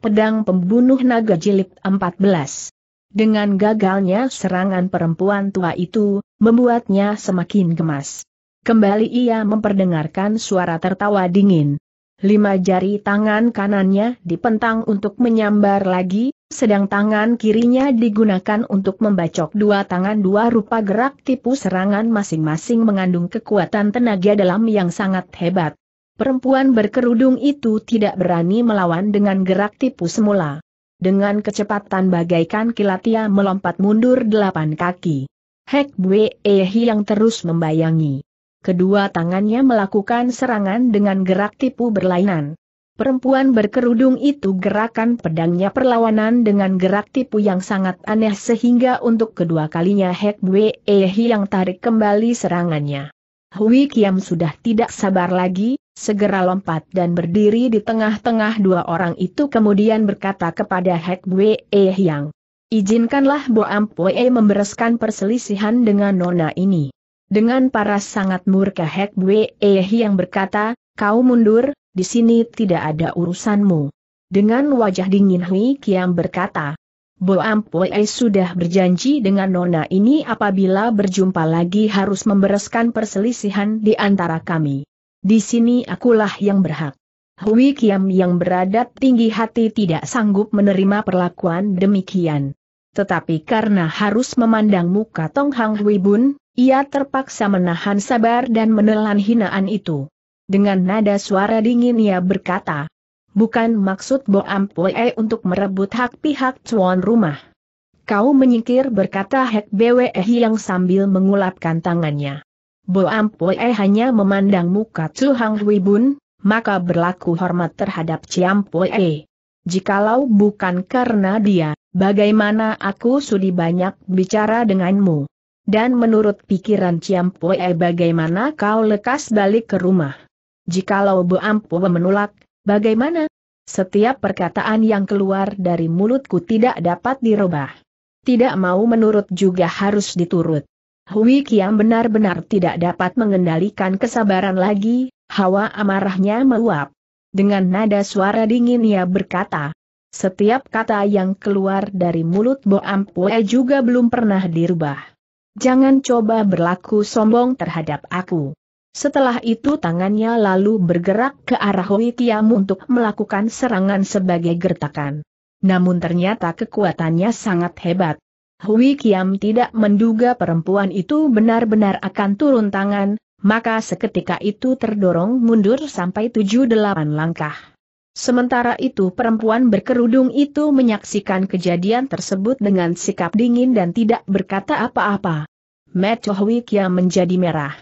Pedang Pembunuh Naga Jilid 14. Dengan gagalnya serangan perempuan tua itu, membuatnya semakin gemas. Kembali ia memperdengarkan suara tertawa dingin. Lima jari tangan kanannya dipentang untuk menyambar lagi, sedang tangan kirinya digunakan untuk membacok dua tangan dua rupa gerak tipu serangan masing-masing mengandung kekuatan tenaga dalam yang sangat hebat perempuan berkerudung itu tidak berani melawan dengan gerak tipu semula. Dengan kecepatan bagaikan kilat ia melompat mundur delapan kaki. Hek Bwe Ehi yang terus membayangi. Kedua tangannya melakukan serangan dengan gerak tipu berlainan. Perempuan berkerudung itu gerakan pedangnya perlawanan dengan gerak tipu yang sangat aneh sehingga untuk kedua kalinya Hek Bwe Ehi yang tarik kembali serangannya. Hui Kiam sudah tidak sabar lagi, segera lompat dan berdiri di tengah-tengah dua orang itu kemudian berkata kepada Hek Bwe e eh, Yang. Izinkanlah Bo Ampwe membereskan perselisihan dengan nona ini. Dengan paras sangat murka Hek Bwe e eh, yang berkata, kau mundur, di sini tidak ada urusanmu. Dengan wajah dingin Hui Kiam berkata, Bo Ampwe sudah berjanji dengan nona ini apabila berjumpa lagi harus membereskan perselisihan di antara kami. Di sini akulah yang berhak. Hui Kiam yang berada tinggi hati tidak sanggup menerima perlakuan demikian. Tetapi karena harus memandang muka Tong Hang Hui Bun, ia terpaksa menahan sabar dan menelan hinaan itu. Dengan nada suara dingin ia berkata, Bukan maksud Bo Ampue untuk merebut hak pihak Cuan rumah. Kau menyingkir berkata Hek Bwe yang sambil mengulapkan tangannya. Bo Ampue eh, hanya memandang muka Chu Hang Hui Bun, maka berlaku hormat terhadap Chiam Pue. Eh. Jikalau bukan karena dia, bagaimana aku sudi banyak bicara denganmu? Dan menurut pikiran Chiam Pue eh, bagaimana kau lekas balik ke rumah? Jikalau Bo Ampue menolak, bagaimana? Setiap perkataan yang keluar dari mulutku tidak dapat dirubah. Tidak mau menurut juga harus diturut. Hui Kiam benar-benar tidak dapat mengendalikan kesabaran lagi, hawa amarahnya meluap. Dengan nada suara dingin ia berkata, setiap kata yang keluar dari mulut Bo Ampue juga belum pernah dirubah. Jangan coba berlaku sombong terhadap aku. Setelah itu tangannya lalu bergerak ke arah Hui Kiam untuk melakukan serangan sebagai gertakan. Namun ternyata kekuatannya sangat hebat. Hui Kiam tidak menduga perempuan itu benar-benar akan turun tangan, maka seketika itu terdorong mundur sampai tujuh delapan langkah. Sementara itu perempuan berkerudung itu menyaksikan kejadian tersebut dengan sikap dingin dan tidak berkata apa-apa. Meto Hui Kiam menjadi merah.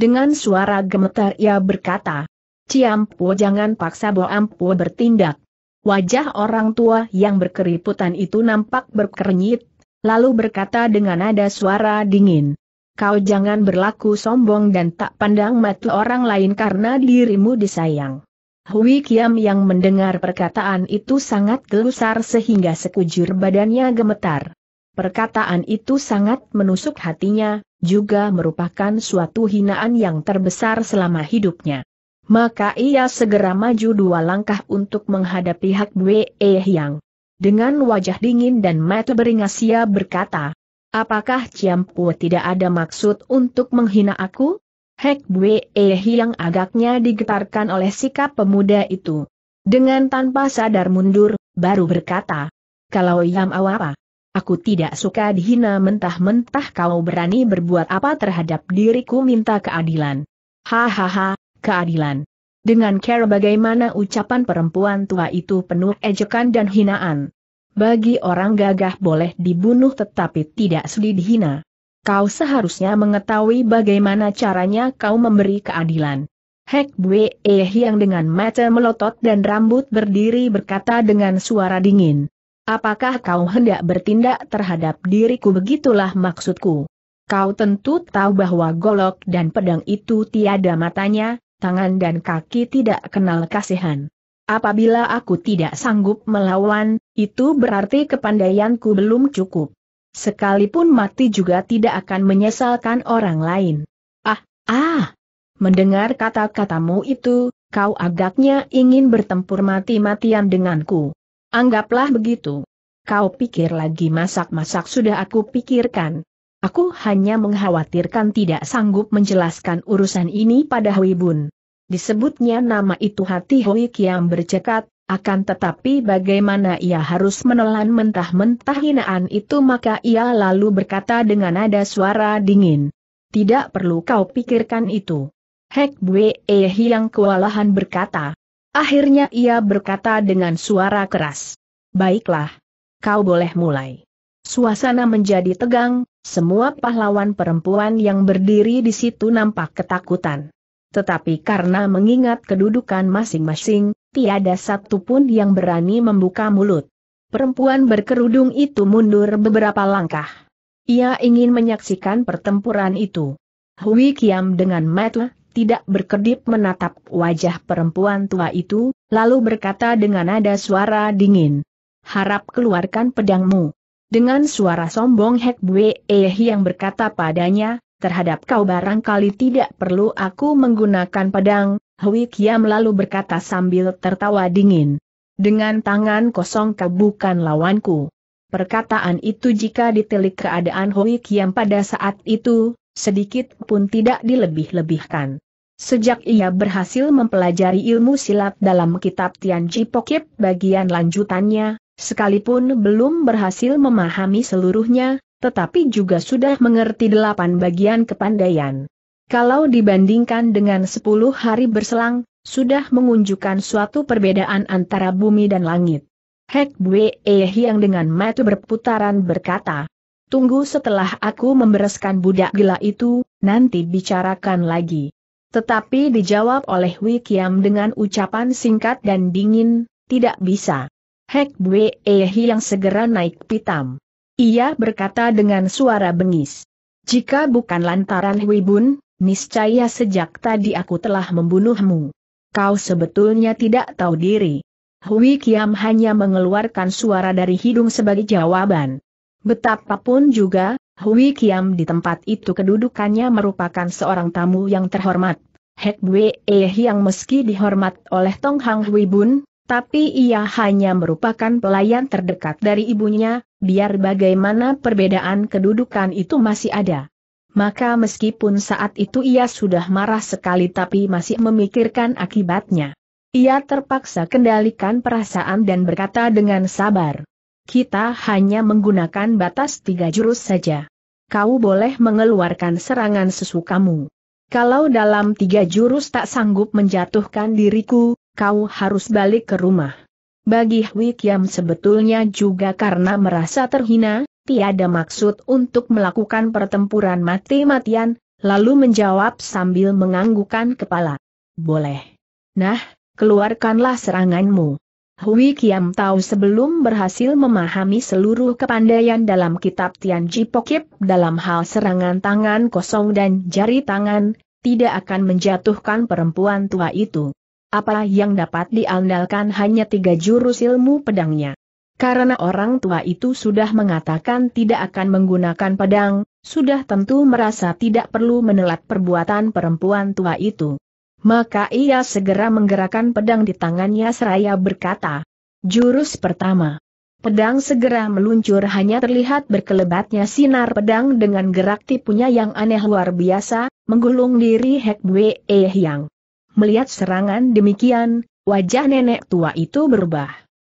Dengan suara gemetar ia berkata, Ciampu jangan paksa Boampu bertindak. Wajah orang tua yang berkeriputan itu nampak berkernyit, lalu berkata dengan nada suara dingin. Kau jangan berlaku sombong dan tak pandang mata orang lain karena dirimu disayang. Hui Kiam yang mendengar perkataan itu sangat gelusar sehingga sekujur badannya gemetar. Perkataan itu sangat menusuk hatinya, juga merupakan suatu hinaan yang terbesar selama hidupnya. Maka ia segera maju dua langkah untuk menghadapi Hak Bwe Yang. Dengan wajah dingin dan mata beringas ia berkata, Apakah Ciampu tidak ada maksud untuk menghina aku? Hek Bwe yang e agaknya digetarkan oleh sikap pemuda itu. Dengan tanpa sadar mundur, baru berkata, Kalau Yam Awapa, aku tidak suka dihina mentah-mentah kau berani berbuat apa terhadap diriku minta keadilan. Hahaha, keadilan. Dengan cara bagaimana ucapan perempuan tua itu penuh ejekan dan hinaan. Bagi orang gagah boleh dibunuh tetapi tidak sedih dihina. Kau seharusnya mengetahui bagaimana caranya kau memberi keadilan. Hek Bwe Eh yang dengan mata melotot dan rambut berdiri berkata dengan suara dingin. Apakah kau hendak bertindak terhadap diriku begitulah maksudku. Kau tentu tahu bahwa golok dan pedang itu tiada matanya, tangan dan kaki tidak kenal kasihan. Apabila aku tidak sanggup melawan, itu berarti kepandaianku belum cukup. Sekalipun mati juga tidak akan menyesalkan orang lain. Ah, ah! Mendengar kata-katamu itu, kau agaknya ingin bertempur mati-matian denganku. Anggaplah begitu. Kau pikir lagi masak-masak sudah aku pikirkan. Aku hanya mengkhawatirkan tidak sanggup menjelaskan urusan ini pada Hui Bun. Disebutnya nama itu hati Hui Kiam bercekat, akan tetapi bagaimana ia harus menelan mentah-mentah hinaan itu maka ia lalu berkata dengan nada suara dingin. Tidak perlu kau pikirkan itu. Hek Wei Ehi yang kewalahan berkata. Akhirnya ia berkata dengan suara keras. Baiklah. Kau boleh mulai. Suasana menjadi tegang, semua pahlawan perempuan yang berdiri di situ nampak ketakutan. Tetapi karena mengingat kedudukan masing-masing, tiada satupun yang berani membuka mulut. Perempuan berkerudung itu mundur beberapa langkah. Ia ingin menyaksikan pertempuran itu. Hui Kiam dengan mata tidak berkedip menatap wajah perempuan tua itu, lalu berkata dengan nada suara dingin. Harap keluarkan pedangmu. Dengan suara sombong Hek Bwe Eh yang berkata padanya, terhadap kau barangkali tidak perlu aku menggunakan pedang, Hui Kiam lalu berkata sambil tertawa dingin. Dengan tangan kosong kau bukan lawanku. Perkataan itu jika ditelik keadaan Hui Kiam pada saat itu, sedikit pun tidak dilebih-lebihkan. Sejak ia berhasil mempelajari ilmu silat dalam kitab Tian Ji Pokip bagian lanjutannya, Sekalipun belum berhasil memahami seluruhnya, tetapi juga sudah mengerti delapan bagian kepandaian. Kalau dibandingkan dengan sepuluh hari berselang, sudah mengunjukkan suatu perbedaan antara bumi dan langit. Hek Eh yang dengan mata berputaran berkata, Tunggu setelah aku membereskan budak gila itu, nanti bicarakan lagi. Tetapi dijawab oleh Wikiam dengan ucapan singkat dan dingin, tidak bisa. Hek Bwe yang segera naik pitam. Ia berkata dengan suara bengis. Jika bukan lantaran Hui Bun, niscaya sejak tadi aku telah membunuhmu. Kau sebetulnya tidak tahu diri. Hui Kiam hanya mengeluarkan suara dari hidung sebagai jawaban. Betapapun juga, Hui Kiam di tempat itu kedudukannya merupakan seorang tamu yang terhormat. Hek Bwe yang meski dihormat oleh Tong Hang Hui Bun, tapi ia hanya merupakan pelayan terdekat dari ibunya, biar bagaimana perbedaan kedudukan itu masih ada. Maka meskipun saat itu ia sudah marah sekali tapi masih memikirkan akibatnya. Ia terpaksa kendalikan perasaan dan berkata dengan sabar. Kita hanya menggunakan batas tiga jurus saja. Kau boleh mengeluarkan serangan sesukamu. Kalau dalam tiga jurus tak sanggup menjatuhkan diriku, kau harus balik ke rumah. Bagi Hui Kiam sebetulnya juga karena merasa terhina, tiada maksud untuk melakukan pertempuran mati-matian, lalu menjawab sambil menganggukkan kepala. Boleh. Nah, keluarkanlah seranganmu. Hui Kiam tahu sebelum berhasil memahami seluruh kepandaian dalam kitab Tian Pokip dalam hal serangan tangan kosong dan jari tangan, tidak akan menjatuhkan perempuan tua itu. Apa yang dapat diandalkan hanya tiga jurus ilmu pedangnya. Karena orang tua itu sudah mengatakan tidak akan menggunakan pedang, sudah tentu merasa tidak perlu menelat perbuatan perempuan tua itu. Maka ia segera menggerakkan pedang di tangannya seraya berkata, Jurus pertama. Pedang segera meluncur hanya terlihat berkelebatnya sinar pedang dengan gerak tipunya yang aneh luar biasa, menggulung diri Hek Bwe Yang. Melihat serangan demikian, wajah nenek tua itu berubah.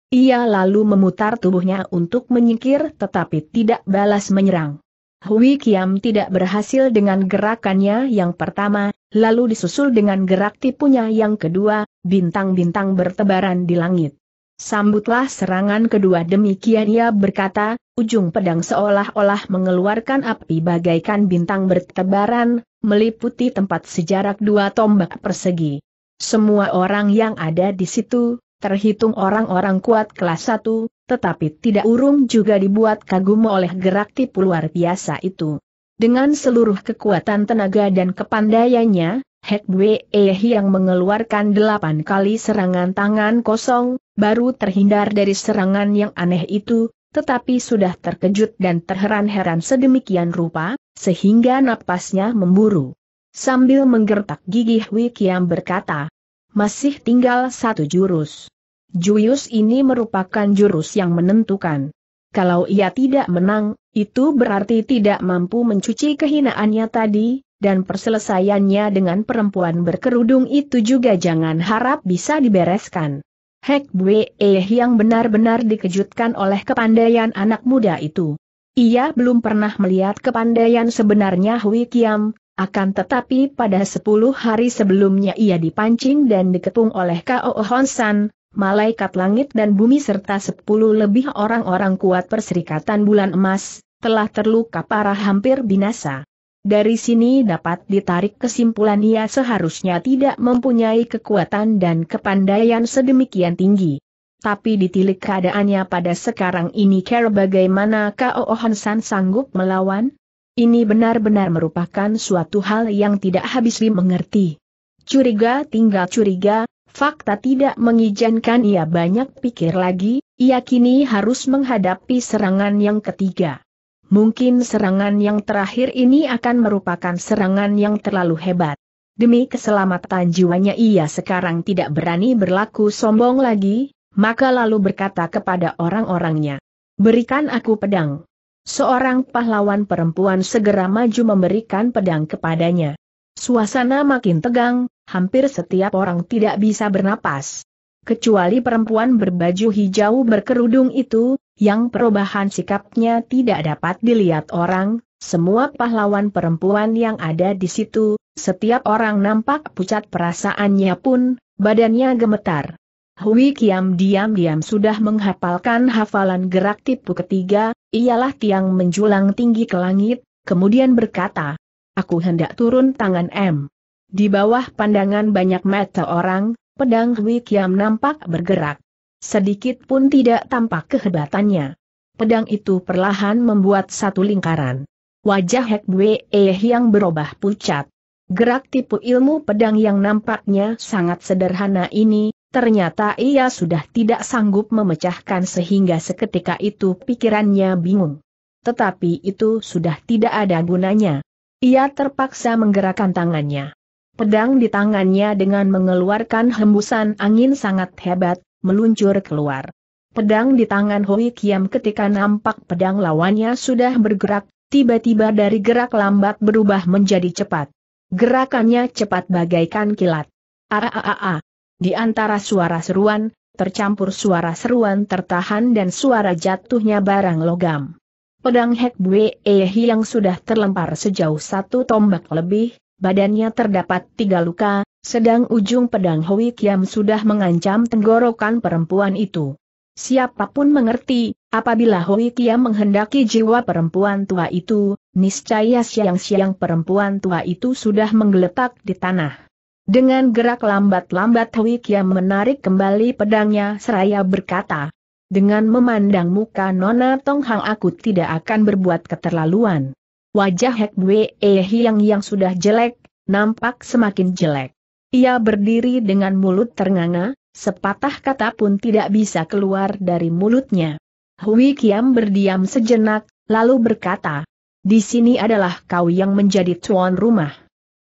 Ia lalu memutar tubuhnya untuk menyingkir tetapi tidak balas menyerang. Hui Kiam tidak berhasil dengan gerakannya yang pertama, lalu disusul dengan gerak tipunya yang kedua, bintang-bintang bertebaran di langit. Sambutlah serangan kedua demikian ia berkata, ujung pedang seolah-olah mengeluarkan api bagaikan bintang bertebaran, meliputi tempat sejarak dua tombak persegi. Semua orang yang ada di situ, terhitung orang-orang kuat kelas satu, tetapi tidak urung juga dibuat kagum oleh gerak tipu luar biasa itu. Dengan seluruh kekuatan tenaga dan kepandaiannya, Hek Ehi e yang mengeluarkan delapan kali serangan tangan kosong, baru terhindar dari serangan yang aneh itu, tetapi sudah terkejut dan terheran-heran sedemikian rupa, sehingga napasnya memburu. Sambil menggertak gigi Hui Kiam berkata, masih tinggal satu jurus. Jurus ini merupakan jurus yang menentukan. Kalau ia tidak menang, itu berarti tidak mampu mencuci kehinaannya tadi, dan perselesaiannya dengan perempuan berkerudung itu juga jangan harap bisa dibereskan. Hek Bwe eh yang benar-benar dikejutkan oleh kepandaian anak muda itu. Ia belum pernah melihat kepandaian sebenarnya Hui Kiam, akan tetapi pada 10 hari sebelumnya ia dipancing dan dikepung oleh K.O. Honsan, malaikat langit dan bumi serta 10 lebih orang-orang kuat perserikatan bulan emas, telah terluka parah hampir binasa. Dari sini dapat ditarik kesimpulan ia seharusnya tidak mempunyai kekuatan dan kepandaian sedemikian tinggi. Tapi ditilik keadaannya pada sekarang ini kira bagaimana Kao Hansen sanggup melawan? Ini benar-benar merupakan suatu hal yang tidak habis dimengerti. Curiga tinggal curiga, fakta tidak mengizinkan ia banyak pikir lagi, ia kini harus menghadapi serangan yang ketiga. Mungkin serangan yang terakhir ini akan merupakan serangan yang terlalu hebat. Demi keselamatan jiwanya ia sekarang tidak berani berlaku sombong lagi, maka lalu berkata kepada orang-orangnya, Berikan aku pedang. Seorang pahlawan perempuan segera maju memberikan pedang kepadanya. Suasana makin tegang, hampir setiap orang tidak bisa bernapas. Kecuali perempuan berbaju hijau berkerudung itu, yang perubahan sikapnya tidak dapat dilihat orang, semua pahlawan perempuan yang ada di situ, setiap orang nampak pucat perasaannya pun, badannya gemetar. Hui Kiam diam-diam sudah menghafalkan hafalan gerak tipu ketiga, ialah tiang menjulang tinggi ke langit, kemudian berkata, Aku hendak turun tangan M. Di bawah pandangan banyak mata orang, pedang Hui Kiam nampak bergerak. Sedikit pun tidak tampak kehebatannya. Pedang itu perlahan membuat satu lingkaran. Wajah Hek Bwe e yang berubah pucat. Gerak tipu ilmu pedang yang nampaknya sangat sederhana ini, Ternyata ia sudah tidak sanggup memecahkan sehingga seketika itu pikirannya bingung. Tetapi itu sudah tidak ada gunanya. Ia terpaksa menggerakkan tangannya. Pedang di tangannya dengan mengeluarkan hembusan angin sangat hebat, meluncur keluar. Pedang di tangan Hoi Kiam ketika nampak pedang lawannya sudah bergerak, tiba-tiba dari gerak lambat berubah menjadi cepat. Gerakannya cepat bagaikan kilat. Aa. Di antara suara seruan, tercampur suara seruan tertahan dan suara jatuhnya barang logam. Pedang Hek Bue Ehi yang sudah terlempar sejauh satu tombak lebih, badannya terdapat tiga luka, sedang ujung pedang Hoi Kiam sudah mengancam tenggorokan perempuan itu. Siapapun mengerti, apabila Hoi Kiam menghendaki jiwa perempuan tua itu, niscaya siang-siang perempuan tua itu sudah menggeletak di tanah. Dengan gerak lambat-lambat Wikia menarik kembali pedangnya seraya berkata, dengan memandang muka Nona Tong Hang aku tidak akan berbuat keterlaluan. Wajah Hek Bwe e Hiang yang sudah jelek, nampak semakin jelek. Ia berdiri dengan mulut ternganga, sepatah kata pun tidak bisa keluar dari mulutnya. Hui Kiam berdiam sejenak, lalu berkata, di sini adalah kau yang menjadi tuan rumah.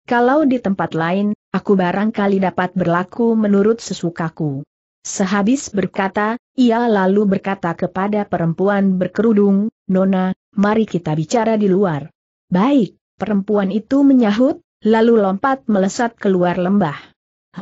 Kalau di tempat lain, Aku barangkali dapat berlaku menurut sesukaku. Sehabis berkata, ia lalu berkata kepada perempuan berkerudung, Nona, mari kita bicara di luar. Baik, perempuan itu menyahut, lalu lompat melesat keluar lembah.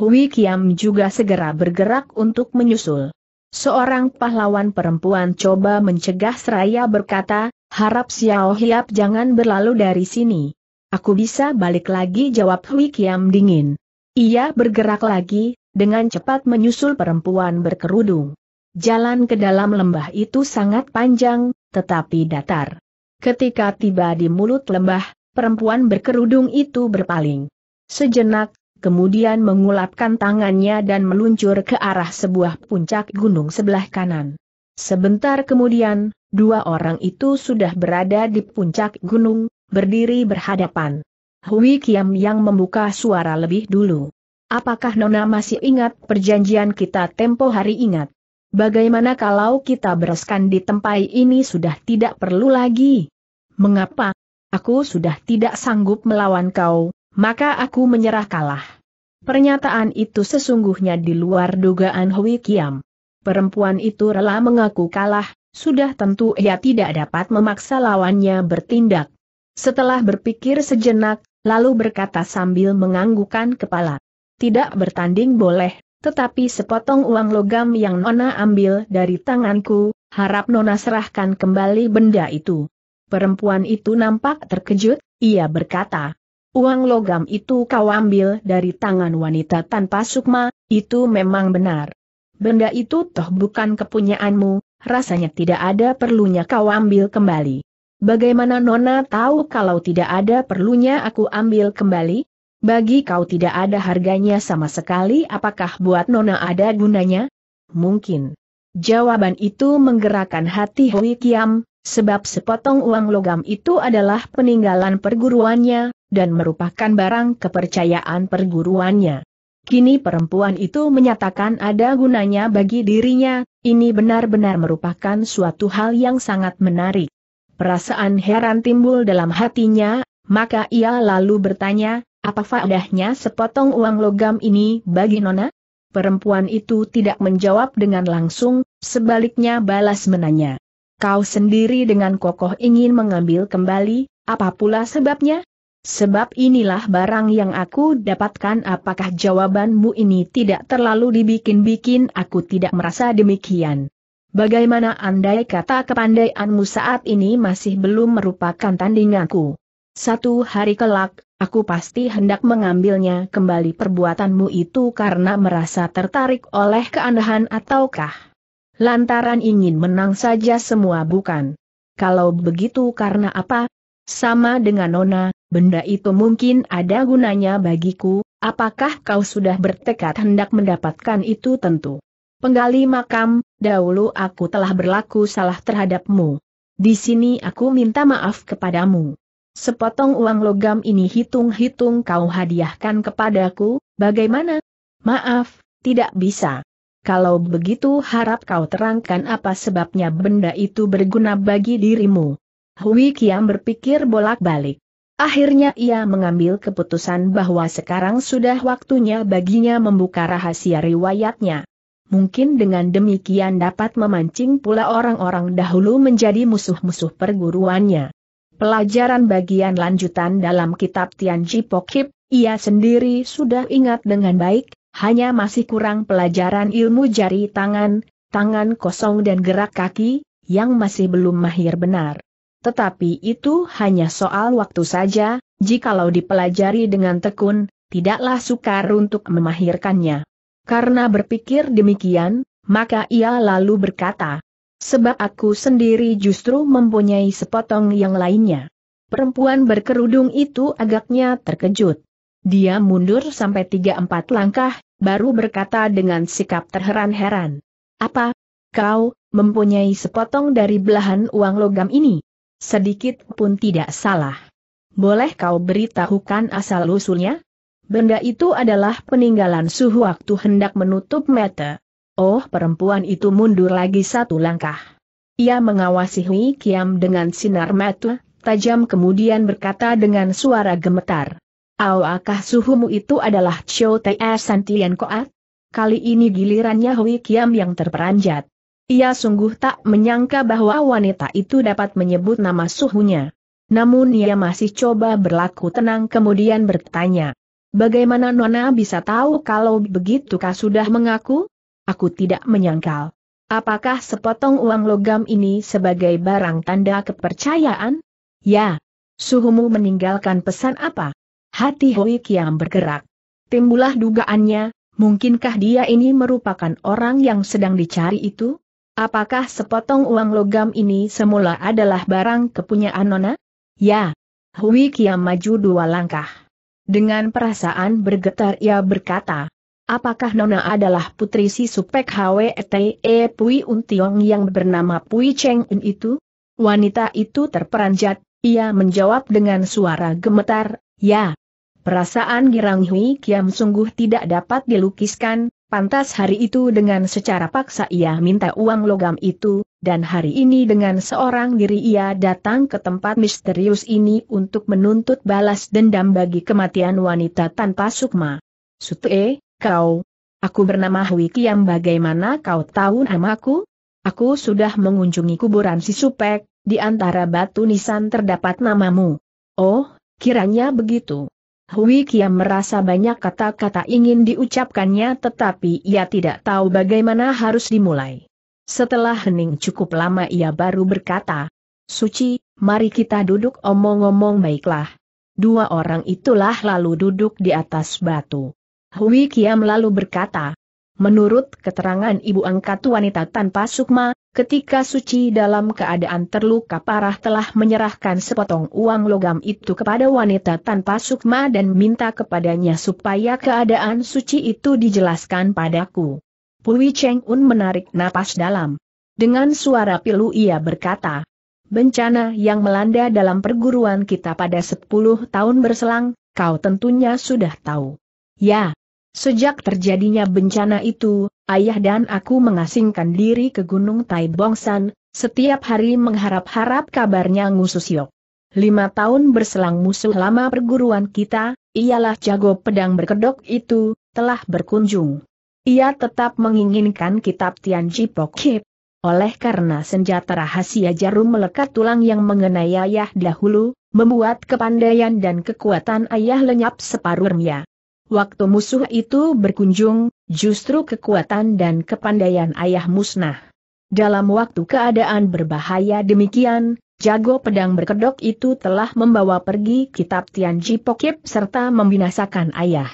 Hui Kiam juga segera bergerak untuk menyusul. Seorang pahlawan perempuan coba mencegah seraya berkata, harap Xiao Hiap jangan berlalu dari sini. Aku bisa balik lagi jawab Hui Kiam dingin. Ia bergerak lagi, dengan cepat menyusul perempuan berkerudung. Jalan ke dalam lembah itu sangat panjang, tetapi datar. Ketika tiba di mulut lembah, perempuan berkerudung itu berpaling. Sejenak, kemudian mengulapkan tangannya dan meluncur ke arah sebuah puncak gunung sebelah kanan. Sebentar kemudian, dua orang itu sudah berada di puncak gunung, berdiri berhadapan. Hui Kiam yang membuka suara lebih dulu. Apakah Nona masih ingat perjanjian kita tempo hari ingat? Bagaimana kalau kita bereskan di tempat ini sudah tidak perlu lagi? Mengapa? Aku sudah tidak sanggup melawan kau, maka aku menyerah kalah. Pernyataan itu sesungguhnya di luar dugaan Hui Kiam. Perempuan itu rela mengaku kalah, sudah tentu ia tidak dapat memaksa lawannya bertindak. Setelah berpikir sejenak, lalu berkata sambil menganggukkan kepala. Tidak bertanding boleh, tetapi sepotong uang logam yang Nona ambil dari tanganku, harap Nona serahkan kembali benda itu. Perempuan itu nampak terkejut, ia berkata, uang logam itu kau ambil dari tangan wanita tanpa sukma, itu memang benar. Benda itu toh bukan kepunyaanmu, rasanya tidak ada perlunya kau ambil kembali. Bagaimana Nona tahu kalau tidak ada perlunya aku ambil kembali? Bagi kau tidak ada harganya sama sekali apakah buat Nona ada gunanya? Mungkin. Jawaban itu menggerakkan hati Hui Kiam, sebab sepotong uang logam itu adalah peninggalan perguruannya, dan merupakan barang kepercayaan perguruannya. Kini perempuan itu menyatakan ada gunanya bagi dirinya, ini benar-benar merupakan suatu hal yang sangat menarik. Perasaan heran timbul dalam hatinya, maka ia lalu bertanya, apa faedahnya sepotong uang logam ini bagi Nona? Perempuan itu tidak menjawab dengan langsung, sebaliknya balas menanya. Kau sendiri dengan kokoh ingin mengambil kembali, apa pula sebabnya? Sebab inilah barang yang aku dapatkan apakah jawabanmu ini tidak terlalu dibikin-bikin aku tidak merasa demikian. Bagaimana andai kata kepandaianmu saat ini masih belum merupakan tandinganku? Satu hari kelak, aku pasti hendak mengambilnya kembali perbuatanmu itu karena merasa tertarik oleh keandahan ataukah lantaran ingin menang saja semua bukan. Kalau begitu karena apa? Sama dengan Nona, benda itu mungkin ada gunanya bagiku, apakah kau sudah bertekad hendak mendapatkan itu tentu? Penggali makam, dahulu aku telah berlaku salah terhadapmu. Di sini aku minta maaf kepadamu. Sepotong uang logam ini hitung-hitung kau hadiahkan kepadaku, bagaimana? Maaf, tidak bisa. Kalau begitu harap kau terangkan apa sebabnya benda itu berguna bagi dirimu. Hui Kiam berpikir bolak-balik. Akhirnya ia mengambil keputusan bahwa sekarang sudah waktunya baginya membuka rahasia riwayatnya mungkin dengan demikian dapat memancing pula orang-orang dahulu menjadi musuh-musuh perguruannya. Pelajaran bagian lanjutan dalam kitab Tianji Pokip, ia sendiri sudah ingat dengan baik, hanya masih kurang pelajaran ilmu jari tangan, tangan kosong dan gerak kaki, yang masih belum mahir benar. Tetapi itu hanya soal waktu saja, jikalau dipelajari dengan tekun, tidaklah sukar untuk memahirkannya. Karena berpikir demikian, maka ia lalu berkata, sebab aku sendiri justru mempunyai sepotong yang lainnya. Perempuan berkerudung itu agaknya terkejut. Dia mundur sampai tiga empat langkah, baru berkata dengan sikap terheran-heran. Apa? Kau, mempunyai sepotong dari belahan uang logam ini? Sedikit pun tidak salah. Boleh kau beritahukan asal-usulnya? Benda itu adalah peninggalan suhu waktu hendak menutup mata. Oh perempuan itu mundur lagi satu langkah. Ia mengawasi Hui Kiam dengan sinar mata, tajam kemudian berkata dengan suara gemetar. Awakah suhumu itu adalah Chou Te Santian Koat? Kali ini gilirannya Hui Kiam yang terperanjat. Ia sungguh tak menyangka bahwa wanita itu dapat menyebut nama suhunya. Namun ia masih coba berlaku tenang kemudian bertanya. Bagaimana Nona bisa tahu kalau begitu kau sudah mengaku? Aku tidak menyangkal. Apakah sepotong uang logam ini sebagai barang tanda kepercayaan? Ya. Suhumu meninggalkan pesan apa? Hati Hui Kiam bergerak. Timbulah dugaannya, mungkinkah dia ini merupakan orang yang sedang dicari itu? Apakah sepotong uang logam ini semula adalah barang kepunyaan Nona? Ya. Hui Kiam maju dua langkah. Dengan perasaan bergetar ia berkata, Apakah Nona adalah putri si Supek HWTE e Pui Untiong yang bernama Pui Cheng Un itu? Wanita itu terperanjat, ia menjawab dengan suara gemetar, ya. Perasaan Girang Hui Kiam sungguh tidak dapat dilukiskan, Pantas hari itu dengan secara paksa ia minta uang logam itu, dan hari ini dengan seorang diri ia datang ke tempat misterius ini untuk menuntut balas dendam bagi kematian wanita tanpa sukma. Sute, kau. Aku bernama Hui bagaimana kau tahu namaku? Aku sudah mengunjungi kuburan si Supek, di antara batu nisan terdapat namamu. Oh, kiranya begitu. Hui Kiam merasa banyak kata-kata ingin diucapkannya tetapi ia tidak tahu bagaimana harus dimulai. Setelah hening cukup lama ia baru berkata, Suci, mari kita duduk omong-omong baiklah. Dua orang itulah lalu duduk di atas batu. Hui Kiam lalu berkata, Menurut keterangan ibu angkat wanita tanpa sukma, Ketika Suci dalam keadaan terluka parah telah menyerahkan sepotong uang logam itu kepada wanita tanpa sukma dan minta kepadanya supaya keadaan Suci itu dijelaskan padaku. Pui Cheng Un menarik napas dalam. Dengan suara pilu ia berkata, Bencana yang melanda dalam perguruan kita pada 10 tahun berselang, kau tentunya sudah tahu. Ya, Sejak terjadinya bencana itu, ayah dan aku mengasingkan diri ke Gunung Tai Bongsan, setiap hari mengharap-harap kabarnya Ngususiok. Lima tahun berselang musuh lama perguruan kita, ialah jago pedang berkedok itu, telah berkunjung. Ia tetap menginginkan kitab Tian Jipok Oleh karena senjata rahasia jarum melekat tulang yang mengenai ayah dahulu, membuat kepandaian dan kekuatan ayah lenyap separuhnya. Waktu musuh itu berkunjung, justru kekuatan dan kepandaian ayah musnah. Dalam waktu keadaan berbahaya demikian, jago pedang berkedok itu telah membawa pergi kitab Tian Tianji Pokip serta membinasakan ayah.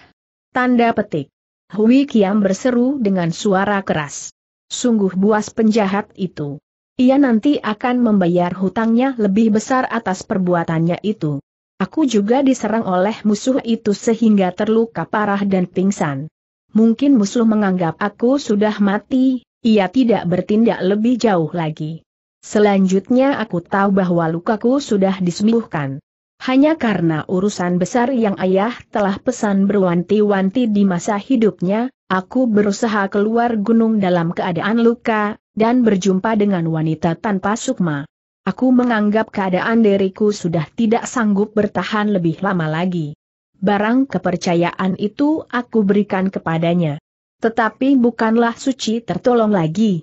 Tanda petik. Hui Kiam berseru dengan suara keras. Sungguh buas penjahat itu. Ia nanti akan membayar hutangnya lebih besar atas perbuatannya itu. Aku juga diserang oleh musuh itu sehingga terluka parah dan pingsan. Mungkin musuh menganggap aku sudah mati, ia tidak bertindak lebih jauh lagi. Selanjutnya aku tahu bahwa lukaku sudah disembuhkan. Hanya karena urusan besar yang ayah telah pesan berwanti-wanti di masa hidupnya, aku berusaha keluar gunung dalam keadaan luka, dan berjumpa dengan wanita tanpa sukma. Aku menganggap keadaan diriku sudah tidak sanggup bertahan lebih lama lagi. Barang kepercayaan itu aku berikan kepadanya. Tetapi bukanlah suci tertolong lagi.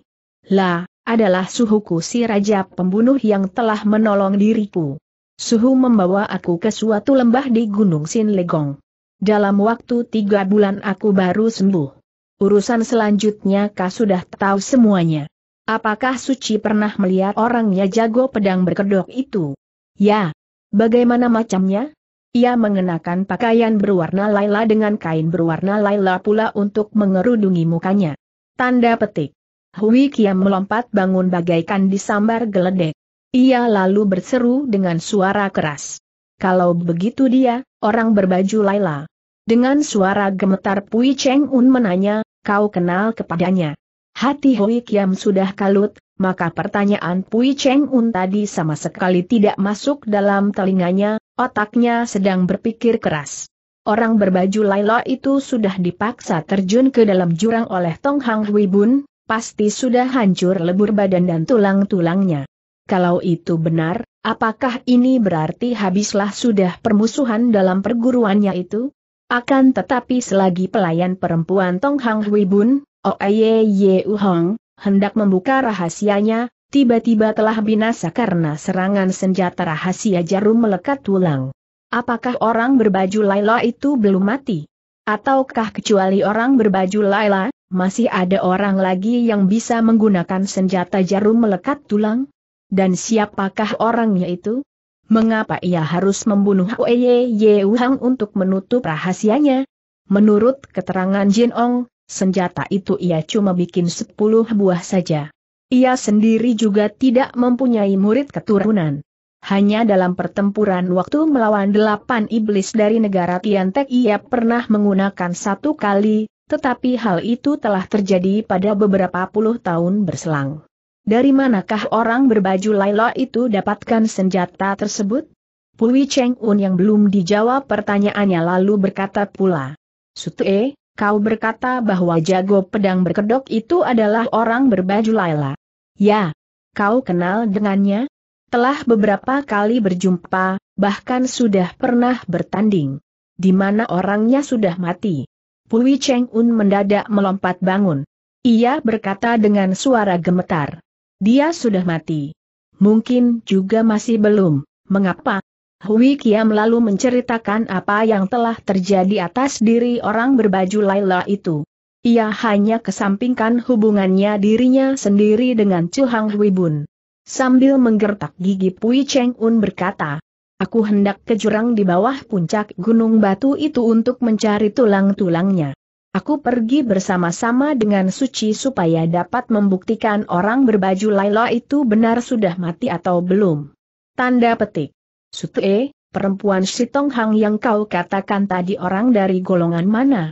Lah, adalah suhuku si raja pembunuh yang telah menolong diriku. Suhu membawa aku ke suatu lembah di Gunung Sinlegong. Dalam waktu tiga bulan aku baru sembuh. Urusan selanjutnya kau sudah tahu semuanya. Apakah Suci pernah melihat orangnya jago pedang berkedok itu? Ya. Bagaimana macamnya? Ia mengenakan pakaian berwarna laila dengan kain berwarna laila pula untuk mengerudungi mukanya. Tanda petik. Hui Kiam melompat bangun bagaikan disambar geledek. Ia lalu berseru dengan suara keras. Kalau begitu dia, orang berbaju Laila. Dengan suara gemetar Pui Cheng Un menanya, kau kenal kepadanya. Hati Hui Kiam sudah kalut, maka pertanyaan Pui Cheng Un tadi sama sekali tidak masuk dalam telinganya, otaknya sedang berpikir keras. Orang berbaju Laila itu sudah dipaksa terjun ke dalam jurang oleh Tong Hang Hui Bun, pasti sudah hancur lebur badan dan tulang-tulangnya. Kalau itu benar, apakah ini berarti habislah sudah permusuhan dalam perguruannya itu? Akan tetapi selagi pelayan perempuan Tong Hang Hui Bun, Oye Uhong, hendak membuka rahasianya, tiba-tiba telah binasa karena serangan senjata rahasia jarum melekat tulang. Apakah orang berbaju Laila itu belum mati? Ataukah kecuali orang berbaju Laila, masih ada orang lagi yang bisa menggunakan senjata jarum melekat tulang? Dan siapakah orangnya itu? Mengapa ia harus membunuh Oye Ye Uhang untuk menutup rahasianya? Menurut keterangan Jin Ong, Senjata itu ia cuma bikin sepuluh buah saja. Ia sendiri juga tidak mempunyai murid keturunan. Hanya dalam pertempuran waktu melawan delapan iblis dari negara Tiantek ia pernah menggunakan satu kali, tetapi hal itu telah terjadi pada beberapa puluh tahun berselang. Dari manakah orang berbaju Laila itu dapatkan senjata tersebut? Pui Cheng Un yang belum dijawab pertanyaannya lalu berkata pula. Sute, kau berkata bahwa jago pedang berkedok itu adalah orang berbaju Laila. Ya, kau kenal dengannya? Telah beberapa kali berjumpa, bahkan sudah pernah bertanding. Di mana orangnya sudah mati. Pui Cheng Un mendadak melompat bangun. Ia berkata dengan suara gemetar. Dia sudah mati. Mungkin juga masih belum, mengapa? Hui Kiam lalu menceritakan apa yang telah terjadi atas diri orang berbaju Laila itu. Ia hanya kesampingkan hubungannya dirinya sendiri dengan Chu Hang Hui Bun. Sambil menggertak gigi Pui Cheng Un berkata, Aku hendak ke jurang di bawah puncak gunung batu itu untuk mencari tulang-tulangnya. Aku pergi bersama-sama dengan Suci supaya dapat membuktikan orang berbaju Laila itu benar sudah mati atau belum. Tanda petik. Sutue, eh, perempuan si Hang yang kau katakan tadi orang dari golongan mana?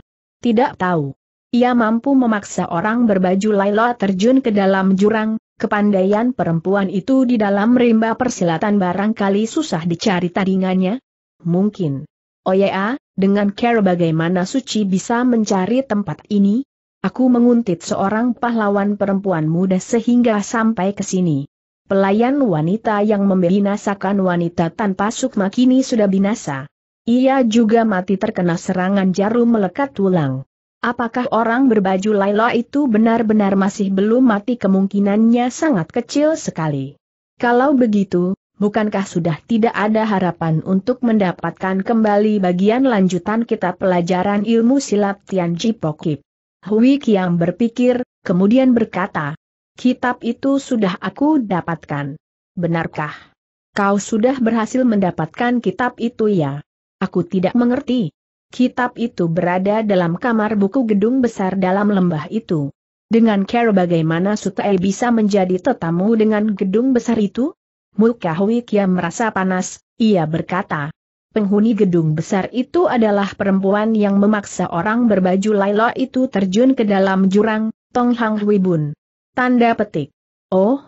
Tidak tahu. Ia mampu memaksa orang berbaju Laila terjun ke dalam jurang, kepandaian perempuan itu di dalam rimba persilatan barangkali susah dicari tandingannya? Mungkin. Oh ya, dengan care bagaimana Suci bisa mencari tempat ini? Aku menguntit seorang pahlawan perempuan muda sehingga sampai ke sini. Pelayan wanita yang membinasakan wanita tanpa sukma kini sudah binasa. Ia juga mati terkena serangan jarum melekat tulang. Apakah orang berbaju Laila itu benar-benar masih belum mati kemungkinannya sangat kecil sekali. Kalau begitu, bukankah sudah tidak ada harapan untuk mendapatkan kembali bagian lanjutan kita pelajaran ilmu silat Tian Jipokip? Hui Kiam berpikir, kemudian berkata, Kitab itu sudah aku dapatkan. Benarkah? Kau sudah berhasil mendapatkan kitab itu ya? Aku tidak mengerti. Kitab itu berada dalam kamar buku gedung besar dalam lembah itu. Dengan cara bagaimana Sutai bisa menjadi tetamu dengan gedung besar itu? Hui Kia merasa panas, ia berkata. Penghuni gedung besar itu adalah perempuan yang memaksa orang berbaju Laila itu terjun ke dalam jurang, Tong Hang Huibun. Tanda petik. Oh,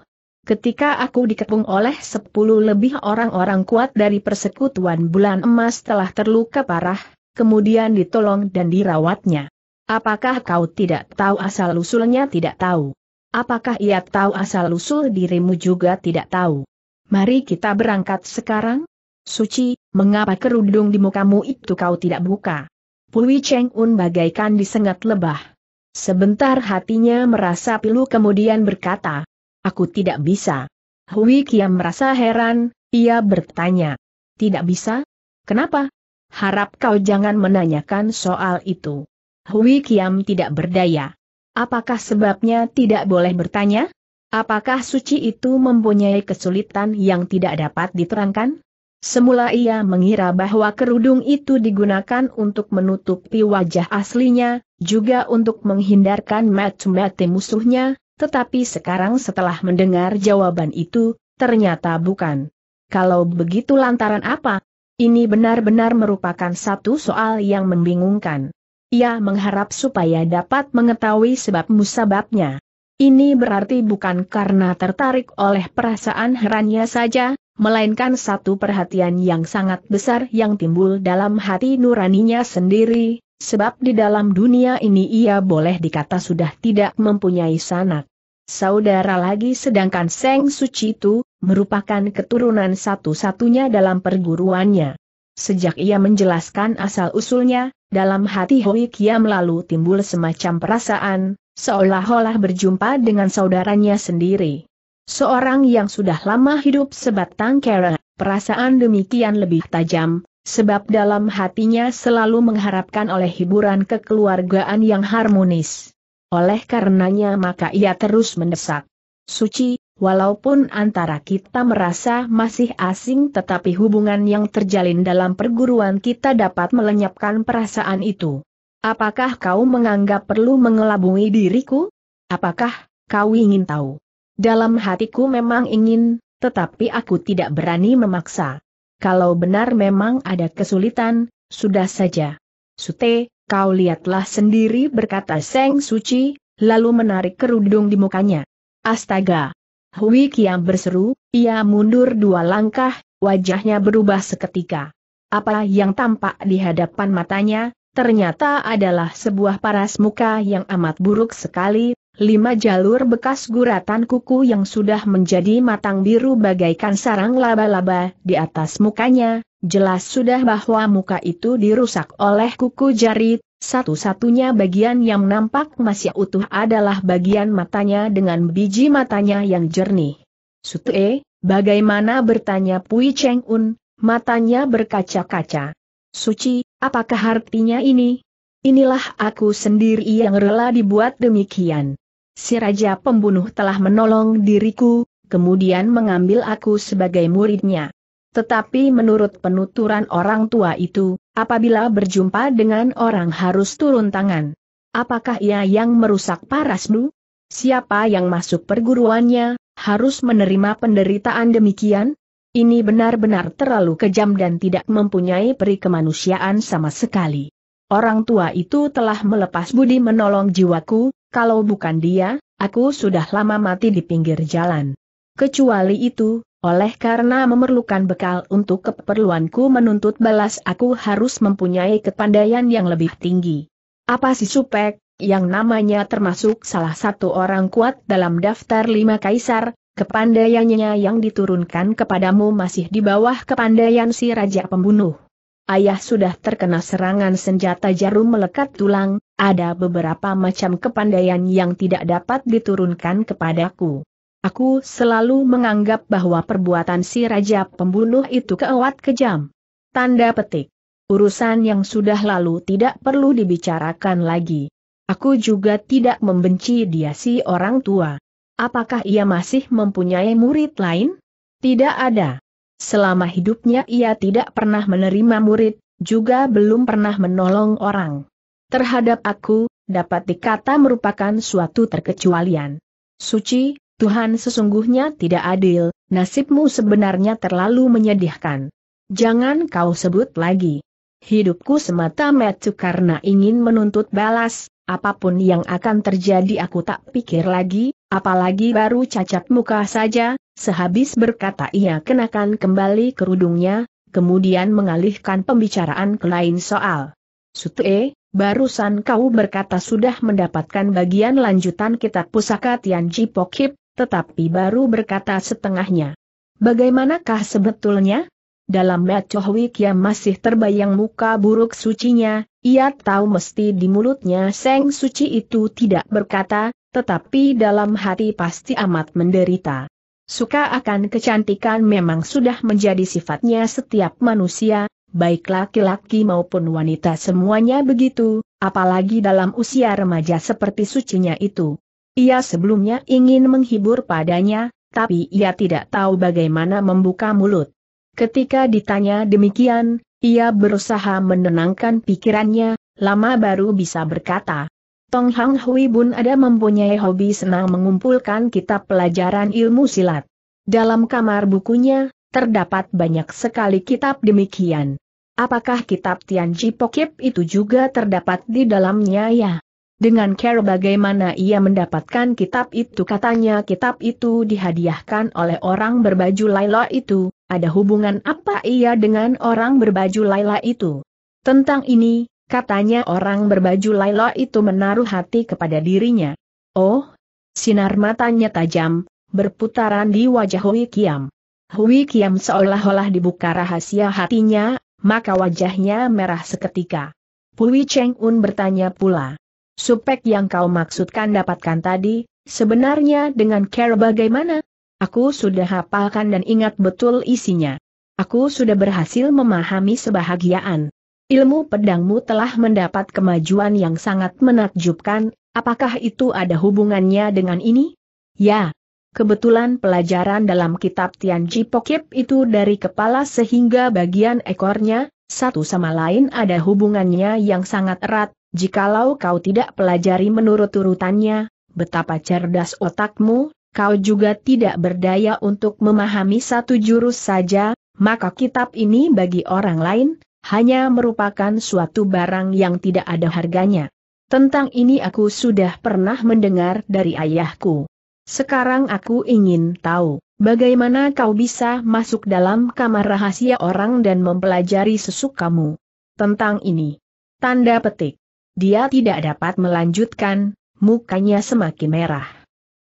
ketika aku dikepung oleh sepuluh lebih orang-orang kuat dari persekutuan bulan emas telah terluka parah, kemudian ditolong dan dirawatnya. Apakah kau tidak tahu asal-usulnya tidak tahu? Apakah ia tahu asal-usul dirimu juga tidak tahu? Mari kita berangkat sekarang? Suci, mengapa kerudung di mukamu itu kau tidak buka? Pui Cheng Un bagaikan disengat lebah. Sebentar hatinya merasa pilu kemudian berkata, Aku tidak bisa. Hui Kiam merasa heran, ia bertanya. Tidak bisa? Kenapa? Harap kau jangan menanyakan soal itu. Hui Kiam tidak berdaya. Apakah sebabnya tidak boleh bertanya? Apakah suci itu mempunyai kesulitan yang tidak dapat diterangkan? Semula ia mengira bahwa kerudung itu digunakan untuk menutupi wajah aslinya, juga untuk menghindarkan mat-mati musuhnya, tetapi sekarang setelah mendengar jawaban itu, ternyata bukan. Kalau begitu lantaran apa? Ini benar-benar merupakan satu soal yang membingungkan. Ia mengharap supaya dapat mengetahui sebab-musababnya. Ini berarti bukan karena tertarik oleh perasaan herannya saja, melainkan satu perhatian yang sangat besar yang timbul dalam hati nuraninya sendiri, sebab di dalam dunia ini ia boleh dikata sudah tidak mempunyai sanak. Saudara lagi sedangkan Seng Suci itu, merupakan keturunan satu-satunya dalam perguruannya. Sejak ia menjelaskan asal-usulnya, dalam hati Hoi Kiam lalu timbul semacam perasaan, seolah-olah berjumpa dengan saudaranya sendiri. Seorang yang sudah lama hidup sebatang kera, perasaan demikian lebih tajam, sebab dalam hatinya selalu mengharapkan oleh hiburan kekeluargaan yang harmonis. Oleh karenanya maka ia terus mendesak. Suci, walaupun antara kita merasa masih asing tetapi hubungan yang terjalin dalam perguruan kita dapat melenyapkan perasaan itu. Apakah kau menganggap perlu mengelabui diriku? Apakah kau ingin tahu? Dalam hatiku memang ingin, tetapi aku tidak berani memaksa. Kalau benar memang ada kesulitan, sudah saja. Sute, kau lihatlah sendiri berkata Seng Suci, lalu menarik kerudung di mukanya. Astaga! Hui Kiam berseru, ia mundur dua langkah, wajahnya berubah seketika. Apa yang tampak di hadapan matanya, ternyata adalah sebuah paras muka yang amat buruk sekali, lima jalur bekas guratan kuku yang sudah menjadi matang biru bagaikan sarang laba-laba di atas mukanya, jelas sudah bahwa muka itu dirusak oleh kuku jari, satu-satunya bagian yang nampak masih utuh adalah bagian matanya dengan biji matanya yang jernih. Sutue, bagaimana bertanya Pui Cheng Un, matanya berkaca-kaca. Suci, apakah artinya ini? Inilah aku sendiri yang rela dibuat demikian si Raja Pembunuh telah menolong diriku, kemudian mengambil aku sebagai muridnya. Tetapi menurut penuturan orang tua itu, apabila berjumpa dengan orang harus turun tangan. Apakah ia yang merusak parasmu? Siapa yang masuk perguruannya, harus menerima penderitaan demikian? Ini benar-benar terlalu kejam dan tidak mempunyai peri kemanusiaan sama sekali. Orang tua itu telah melepas budi menolong jiwaku, kalau bukan dia, aku sudah lama mati di pinggir jalan. Kecuali itu, oleh karena memerlukan bekal untuk keperluanku menuntut balas aku harus mempunyai kepandaian yang lebih tinggi. Apa si Supek, yang namanya termasuk salah satu orang kuat dalam daftar lima kaisar, kepandaiannya yang diturunkan kepadamu masih di bawah kepandaian si Raja Pembunuh ayah sudah terkena serangan senjata jarum melekat tulang, ada beberapa macam kepandaian yang tidak dapat diturunkan kepadaku. Aku selalu menganggap bahwa perbuatan si Raja Pembunuh itu keawat kejam. Tanda petik. Urusan yang sudah lalu tidak perlu dibicarakan lagi. Aku juga tidak membenci dia si orang tua. Apakah ia masih mempunyai murid lain? Tidak ada. Selama hidupnya ia tidak pernah menerima murid, juga belum pernah menolong orang. Terhadap aku, dapat dikata merupakan suatu terkecualian. Suci, Tuhan sesungguhnya tidak adil, nasibmu sebenarnya terlalu menyedihkan. Jangan kau sebut lagi. Hidupku semata metu karena ingin menuntut balas, apapun yang akan terjadi aku tak pikir lagi, apalagi baru cacat muka saja, Sehabis berkata ia kenakan kembali kerudungnya, kemudian mengalihkan pembicaraan ke lain soal. Sutue, barusan kau berkata sudah mendapatkan bagian lanjutan kitab pusaka Tian Ji Pokip, tetapi baru berkata setengahnya. Bagaimanakah sebetulnya? Dalam Mechohui Kiam masih terbayang muka buruk sucinya, ia tahu mesti di mulutnya Seng Suci itu tidak berkata, tetapi dalam hati pasti amat menderita. Suka akan kecantikan memang sudah menjadi sifatnya setiap manusia, baik laki-laki maupun wanita semuanya begitu, apalagi dalam usia remaja seperti sucinya itu. Ia sebelumnya ingin menghibur padanya, tapi ia tidak tahu bagaimana membuka mulut. Ketika ditanya demikian, ia berusaha menenangkan pikirannya, lama baru bisa berkata, Tong Hang Hui Bun ada mempunyai hobi senang mengumpulkan kitab pelajaran ilmu silat. Dalam kamar bukunya, terdapat banyak sekali kitab demikian. Apakah kitab Tian Pokip itu juga terdapat di dalamnya ya? Dengan care bagaimana ia mendapatkan kitab itu katanya kitab itu dihadiahkan oleh orang berbaju Laila itu, ada hubungan apa ia dengan orang berbaju Laila itu? Tentang ini, Katanya orang berbaju Laila itu menaruh hati kepada dirinya. Oh, sinar matanya tajam, berputaran di wajah Hui Kiam. Hui Kiam seolah-olah dibuka rahasia hatinya, maka wajahnya merah seketika. Pui Cheng Un bertanya pula. Supek yang kau maksudkan dapatkan tadi, sebenarnya dengan care bagaimana? Aku sudah hafalkan dan ingat betul isinya. Aku sudah berhasil memahami sebahagiaan. Ilmu pedangmu telah mendapat kemajuan yang sangat menakjubkan, apakah itu ada hubungannya dengan ini? Ya. Kebetulan pelajaran dalam kitab Tian Pokip itu dari kepala sehingga bagian ekornya, satu sama lain ada hubungannya yang sangat erat, jikalau kau tidak pelajari menurut urutannya, betapa cerdas otakmu, kau juga tidak berdaya untuk memahami satu jurus saja, maka kitab ini bagi orang lain, hanya merupakan suatu barang yang tidak ada harganya. Tentang ini aku sudah pernah mendengar dari ayahku. Sekarang aku ingin tahu, bagaimana kau bisa masuk dalam kamar rahasia orang dan mempelajari sesukamu? Tentang ini. Tanda petik. Dia tidak dapat melanjutkan, mukanya semakin merah.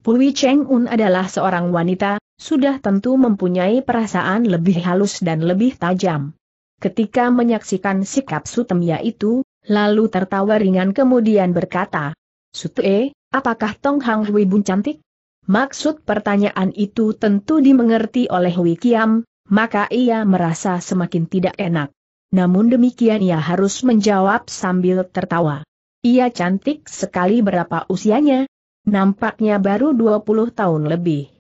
Pui Cheng Un adalah seorang wanita, sudah tentu mempunyai perasaan lebih halus dan lebih tajam. Ketika menyaksikan sikap Sutemya itu, lalu tertawa ringan kemudian berkata, Sute, apakah Tong Hang Hui Bun cantik? Maksud pertanyaan itu tentu dimengerti oleh Hui Kiam, maka ia merasa semakin tidak enak. Namun demikian ia harus menjawab sambil tertawa. Ia cantik sekali berapa usianya? Nampaknya baru 20 tahun lebih.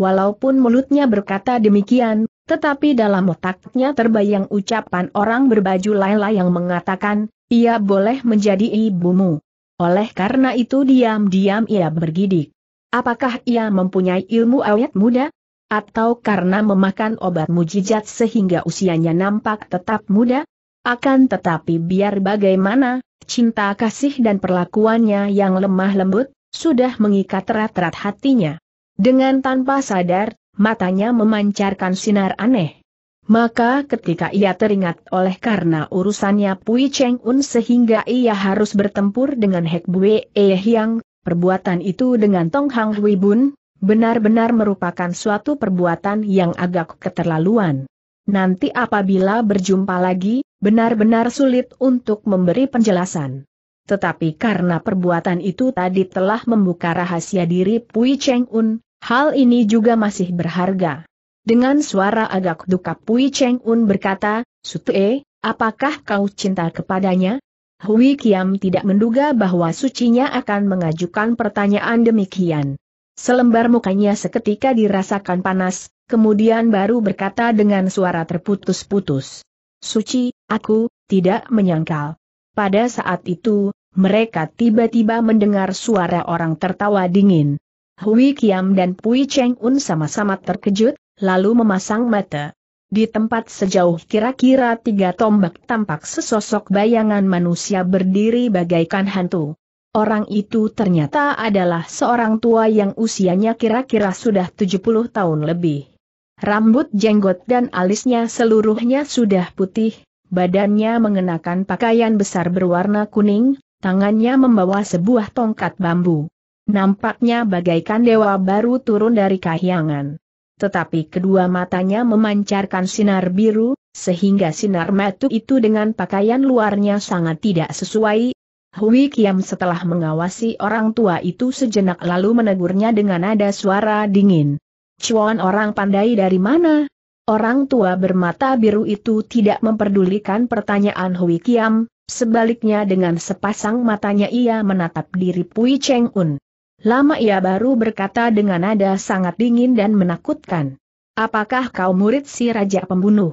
Walaupun mulutnya berkata demikian, tetapi dalam otaknya terbayang ucapan orang berbaju Laila yang mengatakan, ia boleh menjadi ibumu. Oleh karena itu diam-diam ia bergidik. Apakah ia mempunyai ilmu awet muda? Atau karena memakan obat mujizat sehingga usianya nampak tetap muda? Akan tetapi biar bagaimana, cinta kasih dan perlakuannya yang lemah lembut, sudah mengikat rat-rat hatinya. Dengan tanpa sadar, matanya memancarkan sinar aneh. Maka ketika ia teringat oleh karena urusannya Pui Cheng Un sehingga ia harus bertempur dengan Hek Bue E Hyang, perbuatan itu dengan Tong Hang Hui Bun, benar-benar merupakan suatu perbuatan yang agak keterlaluan. Nanti apabila berjumpa lagi, benar-benar sulit untuk memberi penjelasan. Tetapi karena perbuatan itu tadi telah membuka rahasia diri Pui Cheng Un, Hal ini juga masih berharga. Dengan suara agak duka Pui Cheng Un berkata, Sutue, apakah kau cinta kepadanya? Hui Kiam tidak menduga bahwa sucinya akan mengajukan pertanyaan demikian. Selembar mukanya seketika dirasakan panas, kemudian baru berkata dengan suara terputus-putus. Suci, aku, tidak menyangkal. Pada saat itu, mereka tiba-tiba mendengar suara orang tertawa dingin. Hui Kiam dan Pui Cheng Un sama-sama terkejut, lalu memasang mata. Di tempat sejauh kira-kira tiga tombak tampak sesosok bayangan manusia berdiri bagaikan hantu. Orang itu ternyata adalah seorang tua yang usianya kira-kira sudah 70 tahun lebih. Rambut jenggot dan alisnya seluruhnya sudah putih, badannya mengenakan pakaian besar berwarna kuning, tangannya membawa sebuah tongkat bambu. Nampaknya bagaikan dewa baru turun dari kahyangan. Tetapi kedua matanya memancarkan sinar biru, sehingga sinar metu itu dengan pakaian luarnya sangat tidak sesuai. Hui Kiam setelah mengawasi orang tua itu sejenak lalu menegurnya dengan nada suara dingin. Cuan orang pandai dari mana? Orang tua bermata biru itu tidak memperdulikan pertanyaan Hui Kiam, sebaliknya dengan sepasang matanya ia menatap diri Pui Cheng Un. Lama ia baru berkata dengan nada sangat dingin dan menakutkan. Apakah kau murid si Raja Pembunuh?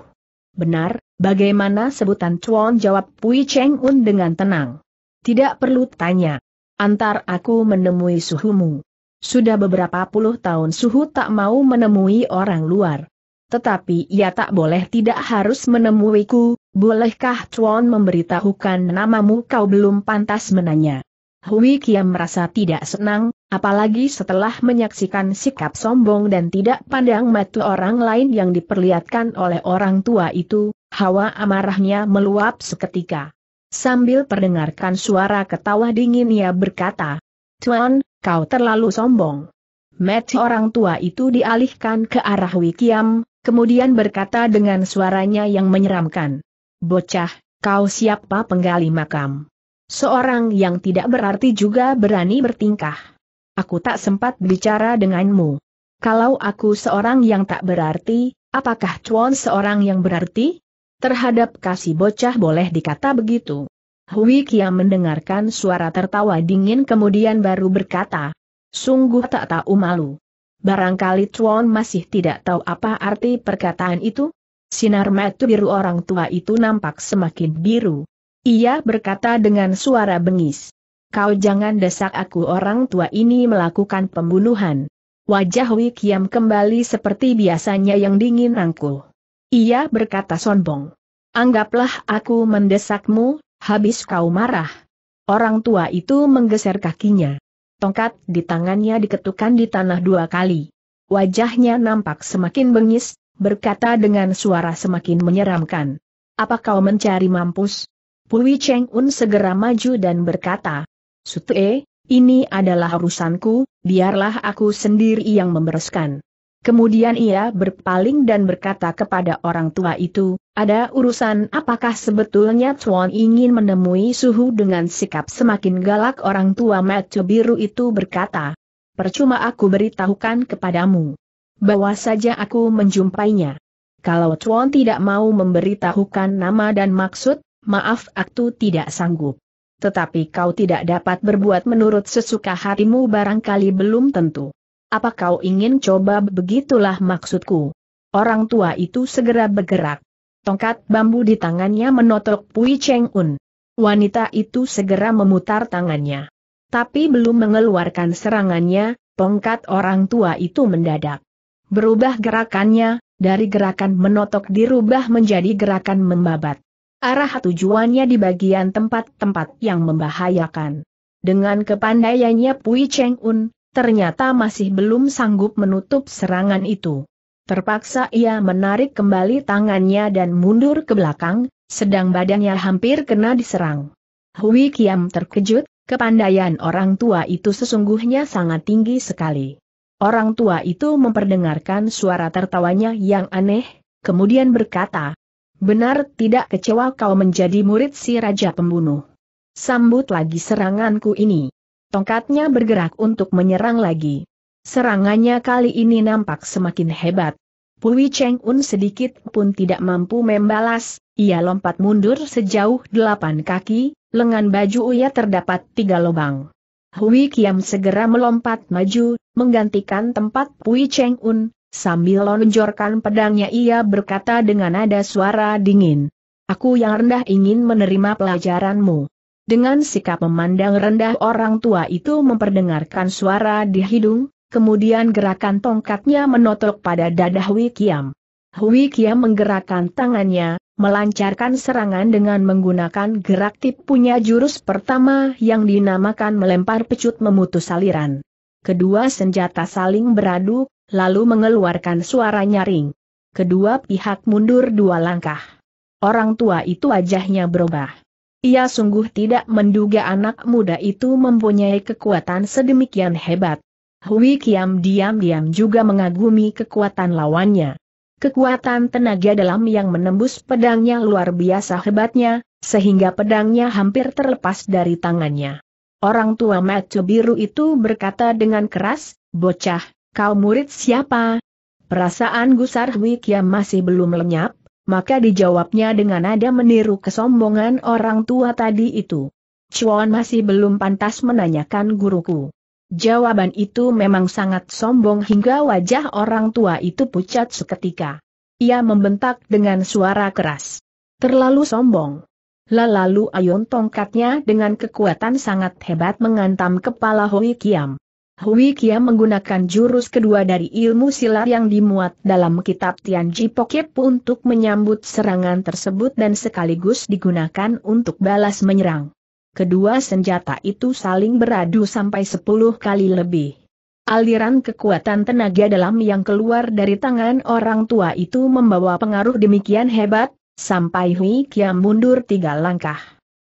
Benar, bagaimana sebutan Chuan jawab Pui Cheng Un dengan tenang. Tidak perlu tanya. Antar aku menemui suhumu. Sudah beberapa puluh tahun suhu tak mau menemui orang luar. Tetapi ia tak boleh tidak harus menemuiku, bolehkah Chuan memberitahukan namamu kau belum pantas menanya. Hui Kiam merasa tidak senang, apalagi setelah menyaksikan sikap sombong dan tidak pandang mata orang lain yang diperlihatkan oleh orang tua itu, hawa amarahnya meluap seketika. Sambil perdengarkan suara ketawa dingin ia berkata, Tuan, kau terlalu sombong. Mata orang tua itu dialihkan ke arah Hui Wikiam, kemudian berkata dengan suaranya yang menyeramkan. Bocah, kau siapa penggali makam? Seorang yang tidak berarti juga berani bertingkah. Aku tak sempat bicara denganmu. Kalau aku seorang yang tak berarti, apakah Chuan seorang yang berarti? Terhadap kasih bocah boleh dikata begitu. Hui Kia mendengarkan suara tertawa dingin kemudian baru berkata, Sungguh tak tahu malu. Barangkali Chuan masih tidak tahu apa arti perkataan itu? Sinar mata biru orang tua itu nampak semakin biru. Ia berkata dengan suara bengis. Kau jangan desak aku orang tua ini melakukan pembunuhan. Wajah Wikiam kembali seperti biasanya yang dingin rangkul. Ia berkata sombong. Anggaplah aku mendesakmu, habis kau marah. Orang tua itu menggeser kakinya. Tongkat di tangannya diketukan di tanah dua kali. Wajahnya nampak semakin bengis, berkata dengan suara semakin menyeramkan. Apa kau mencari mampus? Pui Cheng Un segera maju dan berkata, Sute, ini adalah urusanku, biarlah aku sendiri yang membereskan. Kemudian ia berpaling dan berkata kepada orang tua itu, ada urusan apakah sebetulnya Chuan ingin menemui Suhu dengan sikap semakin galak orang tua Mata Biru itu berkata, percuma aku beritahukan kepadamu. Bahwa saja aku menjumpainya. Kalau Chuan tidak mau memberitahukan nama dan maksud, maaf aku tidak sanggup. Tetapi kau tidak dapat berbuat menurut sesuka hatimu barangkali belum tentu. Apa kau ingin coba begitulah maksudku. Orang tua itu segera bergerak. Tongkat bambu di tangannya menotok Pui Cheng Un. Wanita itu segera memutar tangannya. Tapi belum mengeluarkan serangannya, tongkat orang tua itu mendadak. Berubah gerakannya, dari gerakan menotok dirubah menjadi gerakan membabat. Arah tujuannya di bagian tempat-tempat yang membahayakan. Dengan kepandaiannya Pui Cheng Un, ternyata masih belum sanggup menutup serangan itu. Terpaksa ia menarik kembali tangannya dan mundur ke belakang, sedang badannya hampir kena diserang. Hui Kiam terkejut, kepandaian orang tua itu sesungguhnya sangat tinggi sekali. Orang tua itu memperdengarkan suara tertawanya yang aneh, kemudian berkata, Benar tidak kecewa kau menjadi murid si Raja Pembunuh. Sambut lagi seranganku ini. Tongkatnya bergerak untuk menyerang lagi. Serangannya kali ini nampak semakin hebat. Pui Cheng Un sedikit pun tidak mampu membalas, ia lompat mundur sejauh delapan kaki, lengan baju ia terdapat tiga lubang. Hui Kiam segera melompat maju, menggantikan tempat Pui Cheng Un, Sambil lonjorkan pedangnya ia berkata dengan nada suara dingin. Aku yang rendah ingin menerima pelajaranmu. Dengan sikap memandang rendah orang tua itu memperdengarkan suara di hidung, kemudian gerakan tongkatnya menotok pada dada Hui Kiam. Hui Kiam menggerakkan tangannya, melancarkan serangan dengan menggunakan gerak tip punya jurus pertama yang dinamakan melempar pecut memutus aliran. Kedua senjata saling beradu, lalu mengeluarkan suara nyaring. Kedua pihak mundur dua langkah. Orang tua itu wajahnya berubah. Ia sungguh tidak menduga anak muda itu mempunyai kekuatan sedemikian hebat. Hui Kiam diam-diam juga mengagumi kekuatan lawannya. Kekuatan tenaga dalam yang menembus pedangnya luar biasa hebatnya, sehingga pedangnya hampir terlepas dari tangannya. Orang tua Macu Biru itu berkata dengan keras, Bocah, Kau murid siapa? Perasaan Gusar Hui masih belum lenyap, maka dijawabnya dengan nada meniru kesombongan orang tua tadi itu. Chuan masih belum pantas menanyakan guruku. Jawaban itu memang sangat sombong hingga wajah orang tua itu pucat seketika. Ia membentak dengan suara keras. Terlalu sombong. Lalu ayun tongkatnya dengan kekuatan sangat hebat mengantam kepala Hui Kiam. Hui Kia menggunakan jurus kedua dari ilmu silat yang dimuat dalam kitab Tianji Pokip untuk menyambut serangan tersebut dan sekaligus digunakan untuk balas menyerang. Kedua senjata itu saling beradu sampai 10 kali lebih. Aliran kekuatan tenaga dalam yang keluar dari tangan orang tua itu membawa pengaruh demikian hebat, sampai Hui Kiam mundur tiga langkah.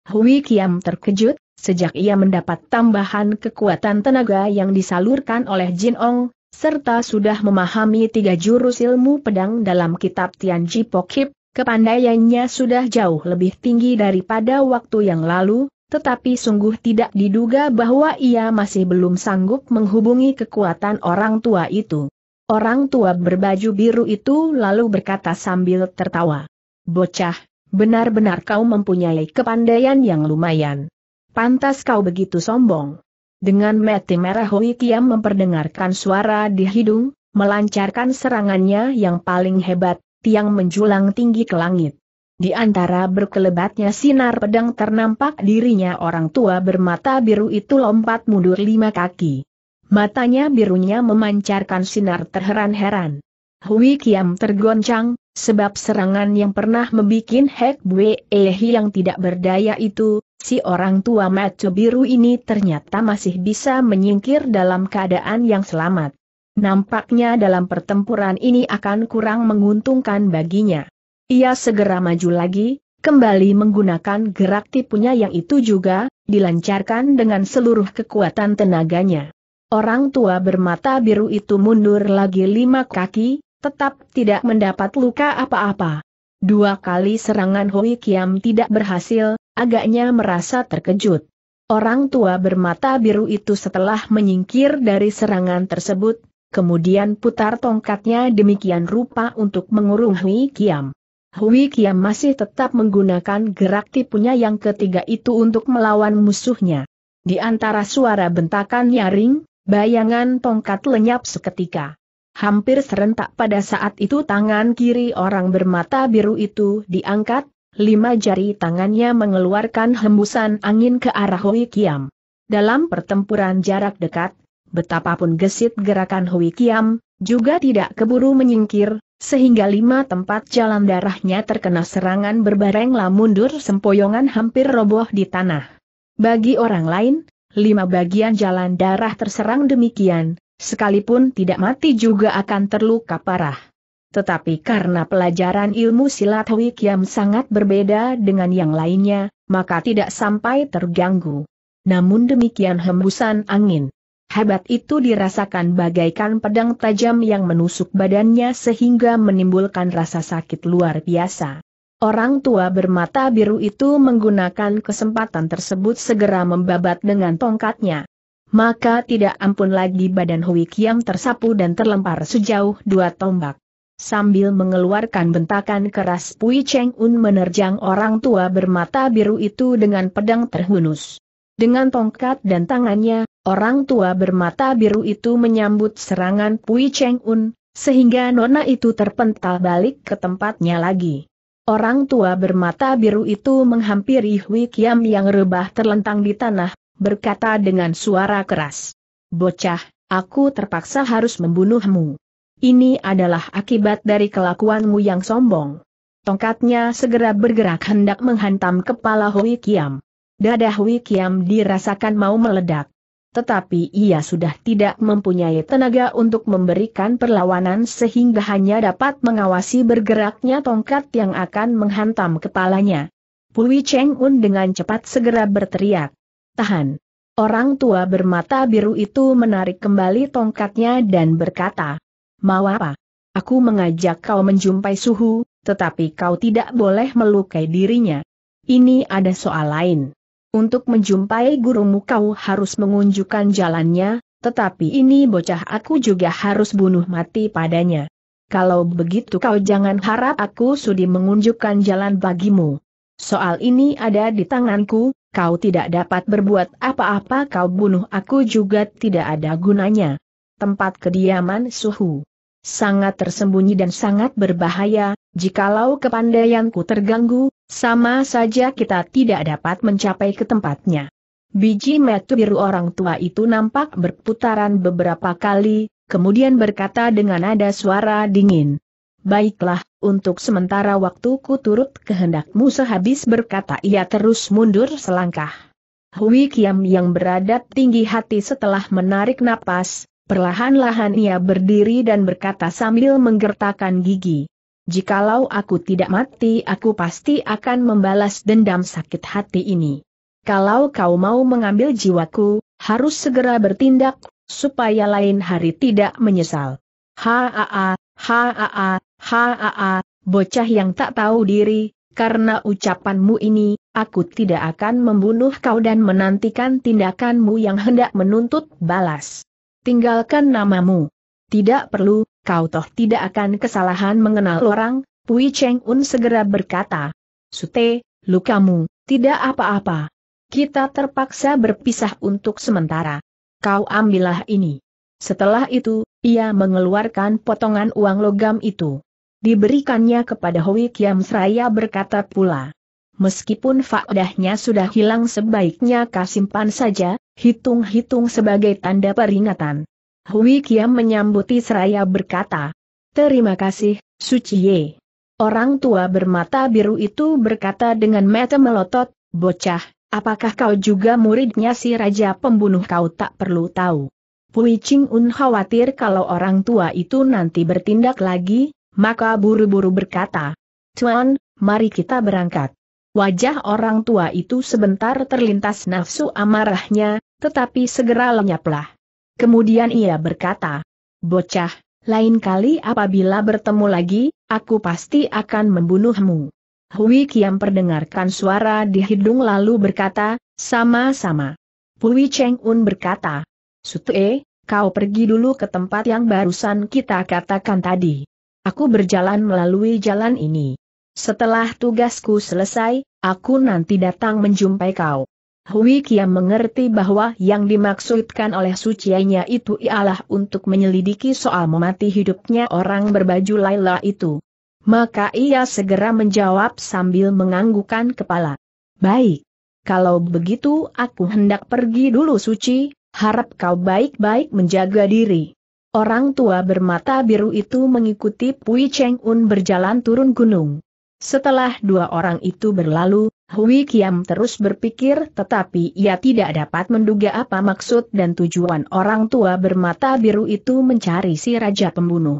Hui Kiam terkejut, Sejak ia mendapat tambahan kekuatan tenaga yang disalurkan oleh Jin Ong, serta sudah memahami tiga jurus ilmu pedang dalam kitab Tian Ji Pokip, kepandaiannya sudah jauh lebih tinggi daripada waktu yang lalu, tetapi sungguh tidak diduga bahwa ia masih belum sanggup menghubungi kekuatan orang tua itu. Orang tua berbaju biru itu lalu berkata sambil tertawa. Bocah, benar-benar kau mempunyai kepandaian yang lumayan. Pantas kau begitu sombong. Dengan mati merah Hui Kiam memperdengarkan suara di hidung, melancarkan serangannya yang paling hebat, tiang menjulang tinggi ke langit. Di antara berkelebatnya sinar pedang ternampak dirinya orang tua bermata biru itu lompat mundur lima kaki. Matanya birunya memancarkan sinar terheran-heran. Hui Kiam tergoncang, sebab serangan yang pernah membuat Hek Bwe Ehi yang tidak berdaya itu, Si orang tua maco biru ini ternyata masih bisa menyingkir dalam keadaan yang selamat. Nampaknya dalam pertempuran ini akan kurang menguntungkan baginya. Ia segera maju lagi, kembali menggunakan gerak tipunya yang itu juga, dilancarkan dengan seluruh kekuatan tenaganya. Orang tua bermata biru itu mundur lagi lima kaki, tetap tidak mendapat luka apa-apa. Dua kali serangan Hui Kiam tidak berhasil, agaknya merasa terkejut. Orang tua bermata biru itu setelah menyingkir dari serangan tersebut, kemudian putar tongkatnya demikian rupa untuk mengurung Hui Kiam. Hui Kiam masih tetap menggunakan gerak tipunya yang ketiga itu untuk melawan musuhnya. Di antara suara bentakan nyaring, bayangan tongkat lenyap seketika. Hampir serentak pada saat itu tangan kiri orang bermata biru itu diangkat, lima jari tangannya mengeluarkan hembusan angin ke arah Hui Kiam. Dalam pertempuran jarak dekat, betapapun gesit gerakan Hui Kiam, juga tidak keburu menyingkir, sehingga lima tempat jalan darahnya terkena serangan berbarenglah mundur sempoyongan hampir roboh di tanah. Bagi orang lain, lima bagian jalan darah terserang demikian, sekalipun tidak mati juga akan terluka parah. Tetapi karena pelajaran ilmu silat Hui sangat berbeda dengan yang lainnya, maka tidak sampai terganggu. Namun demikian hembusan angin. Hebat itu dirasakan bagaikan pedang tajam yang menusuk badannya sehingga menimbulkan rasa sakit luar biasa. Orang tua bermata biru itu menggunakan kesempatan tersebut segera membabat dengan tongkatnya maka tidak ampun lagi badan Hui Kiam tersapu dan terlempar sejauh dua tombak. Sambil mengeluarkan bentakan keras Pui Cheng Un menerjang orang tua bermata biru itu dengan pedang terhunus. Dengan tongkat dan tangannya, orang tua bermata biru itu menyambut serangan Pui Cheng Un, sehingga nona itu terpental balik ke tempatnya lagi. Orang tua bermata biru itu menghampiri Hui Kiam yang rebah terlentang di tanah, berkata dengan suara keras. Bocah, aku terpaksa harus membunuhmu. Ini adalah akibat dari kelakuanmu yang sombong. Tongkatnya segera bergerak hendak menghantam kepala Hui Kiam. Dadah Hui Kiam dirasakan mau meledak. Tetapi ia sudah tidak mempunyai tenaga untuk memberikan perlawanan sehingga hanya dapat mengawasi bergeraknya tongkat yang akan menghantam kepalanya. Pui Cheng Un dengan cepat segera berteriak tahan. Orang tua bermata biru itu menarik kembali tongkatnya dan berkata, Mau apa? Aku mengajak kau menjumpai suhu, tetapi kau tidak boleh melukai dirinya. Ini ada soal lain. Untuk menjumpai gurumu kau harus mengunjukkan jalannya, tetapi ini bocah aku juga harus bunuh mati padanya. Kalau begitu kau jangan harap aku sudi mengunjukkan jalan bagimu. Soal ini ada di tanganku, kau tidak dapat berbuat apa-apa kau bunuh aku juga tidak ada gunanya. Tempat kediaman suhu. Sangat tersembunyi dan sangat berbahaya, jikalau kepandaianku terganggu, sama saja kita tidak dapat mencapai ke tempatnya. Biji metu biru orang tua itu nampak berputaran beberapa kali, kemudian berkata dengan nada suara dingin, Baiklah, untuk sementara waktuku turut kehendakmu sehabis berkata ia terus mundur selangkah. Hui Kiam yang beradat tinggi hati setelah menarik napas, perlahan-lahan ia berdiri dan berkata sambil menggertakkan gigi. Jikalau aku tidak mati aku pasti akan membalas dendam sakit hati ini. Kalau kau mau mengambil jiwaku, harus segera bertindak, supaya lain hari tidak menyesal. Haa, haa, Haa, bocah yang tak tahu diri, karena ucapanmu ini, aku tidak akan membunuh kau dan menantikan tindakanmu yang hendak menuntut balas. Tinggalkan namamu. Tidak perlu, kau toh tidak akan kesalahan mengenal orang, Pui Cheng Un segera berkata. Sute, lukamu, tidak apa-apa. Kita terpaksa berpisah untuk sementara. Kau ambillah ini. Setelah itu, ia mengeluarkan potongan uang logam itu. Diberikannya kepada Hui Kiam Seraya berkata pula. Meskipun faedahnya sudah hilang sebaiknya kasimpan saja, hitung-hitung sebagai tanda peringatan. Hui Kiam menyambuti seraya berkata, Terima kasih, Suci Ye. Orang tua bermata biru itu berkata dengan mata melotot, Bocah, apakah kau juga muridnya si Raja Pembunuh kau tak perlu tahu. Pui Ching Un khawatir kalau orang tua itu nanti bertindak lagi, maka buru-buru berkata, Tuan, mari kita berangkat. Wajah orang tua itu sebentar terlintas nafsu amarahnya, tetapi segera lenyaplah. Kemudian ia berkata, Bocah, lain kali apabila bertemu lagi, aku pasti akan membunuhmu. Hui Kiam perdengarkan suara di hidung lalu berkata, sama-sama. Pui Cheng Un berkata, Sute, kau pergi dulu ke tempat yang barusan kita katakan tadi. Aku berjalan melalui jalan ini. Setelah tugasku selesai, aku nanti datang menjumpai kau. Hui Kia mengerti bahwa yang dimaksudkan oleh suciannya itu ialah untuk menyelidiki soal memati hidupnya orang berbaju Laila itu. Maka ia segera menjawab sambil menganggukan kepala. Baik. Kalau begitu aku hendak pergi dulu suci, harap kau baik-baik menjaga diri. Orang tua bermata biru itu mengikuti Pui Cheng Un berjalan turun gunung. Setelah dua orang itu berlalu, Hui Kiam terus berpikir tetapi ia tidak dapat menduga apa maksud dan tujuan orang tua bermata biru itu mencari si raja pembunuh.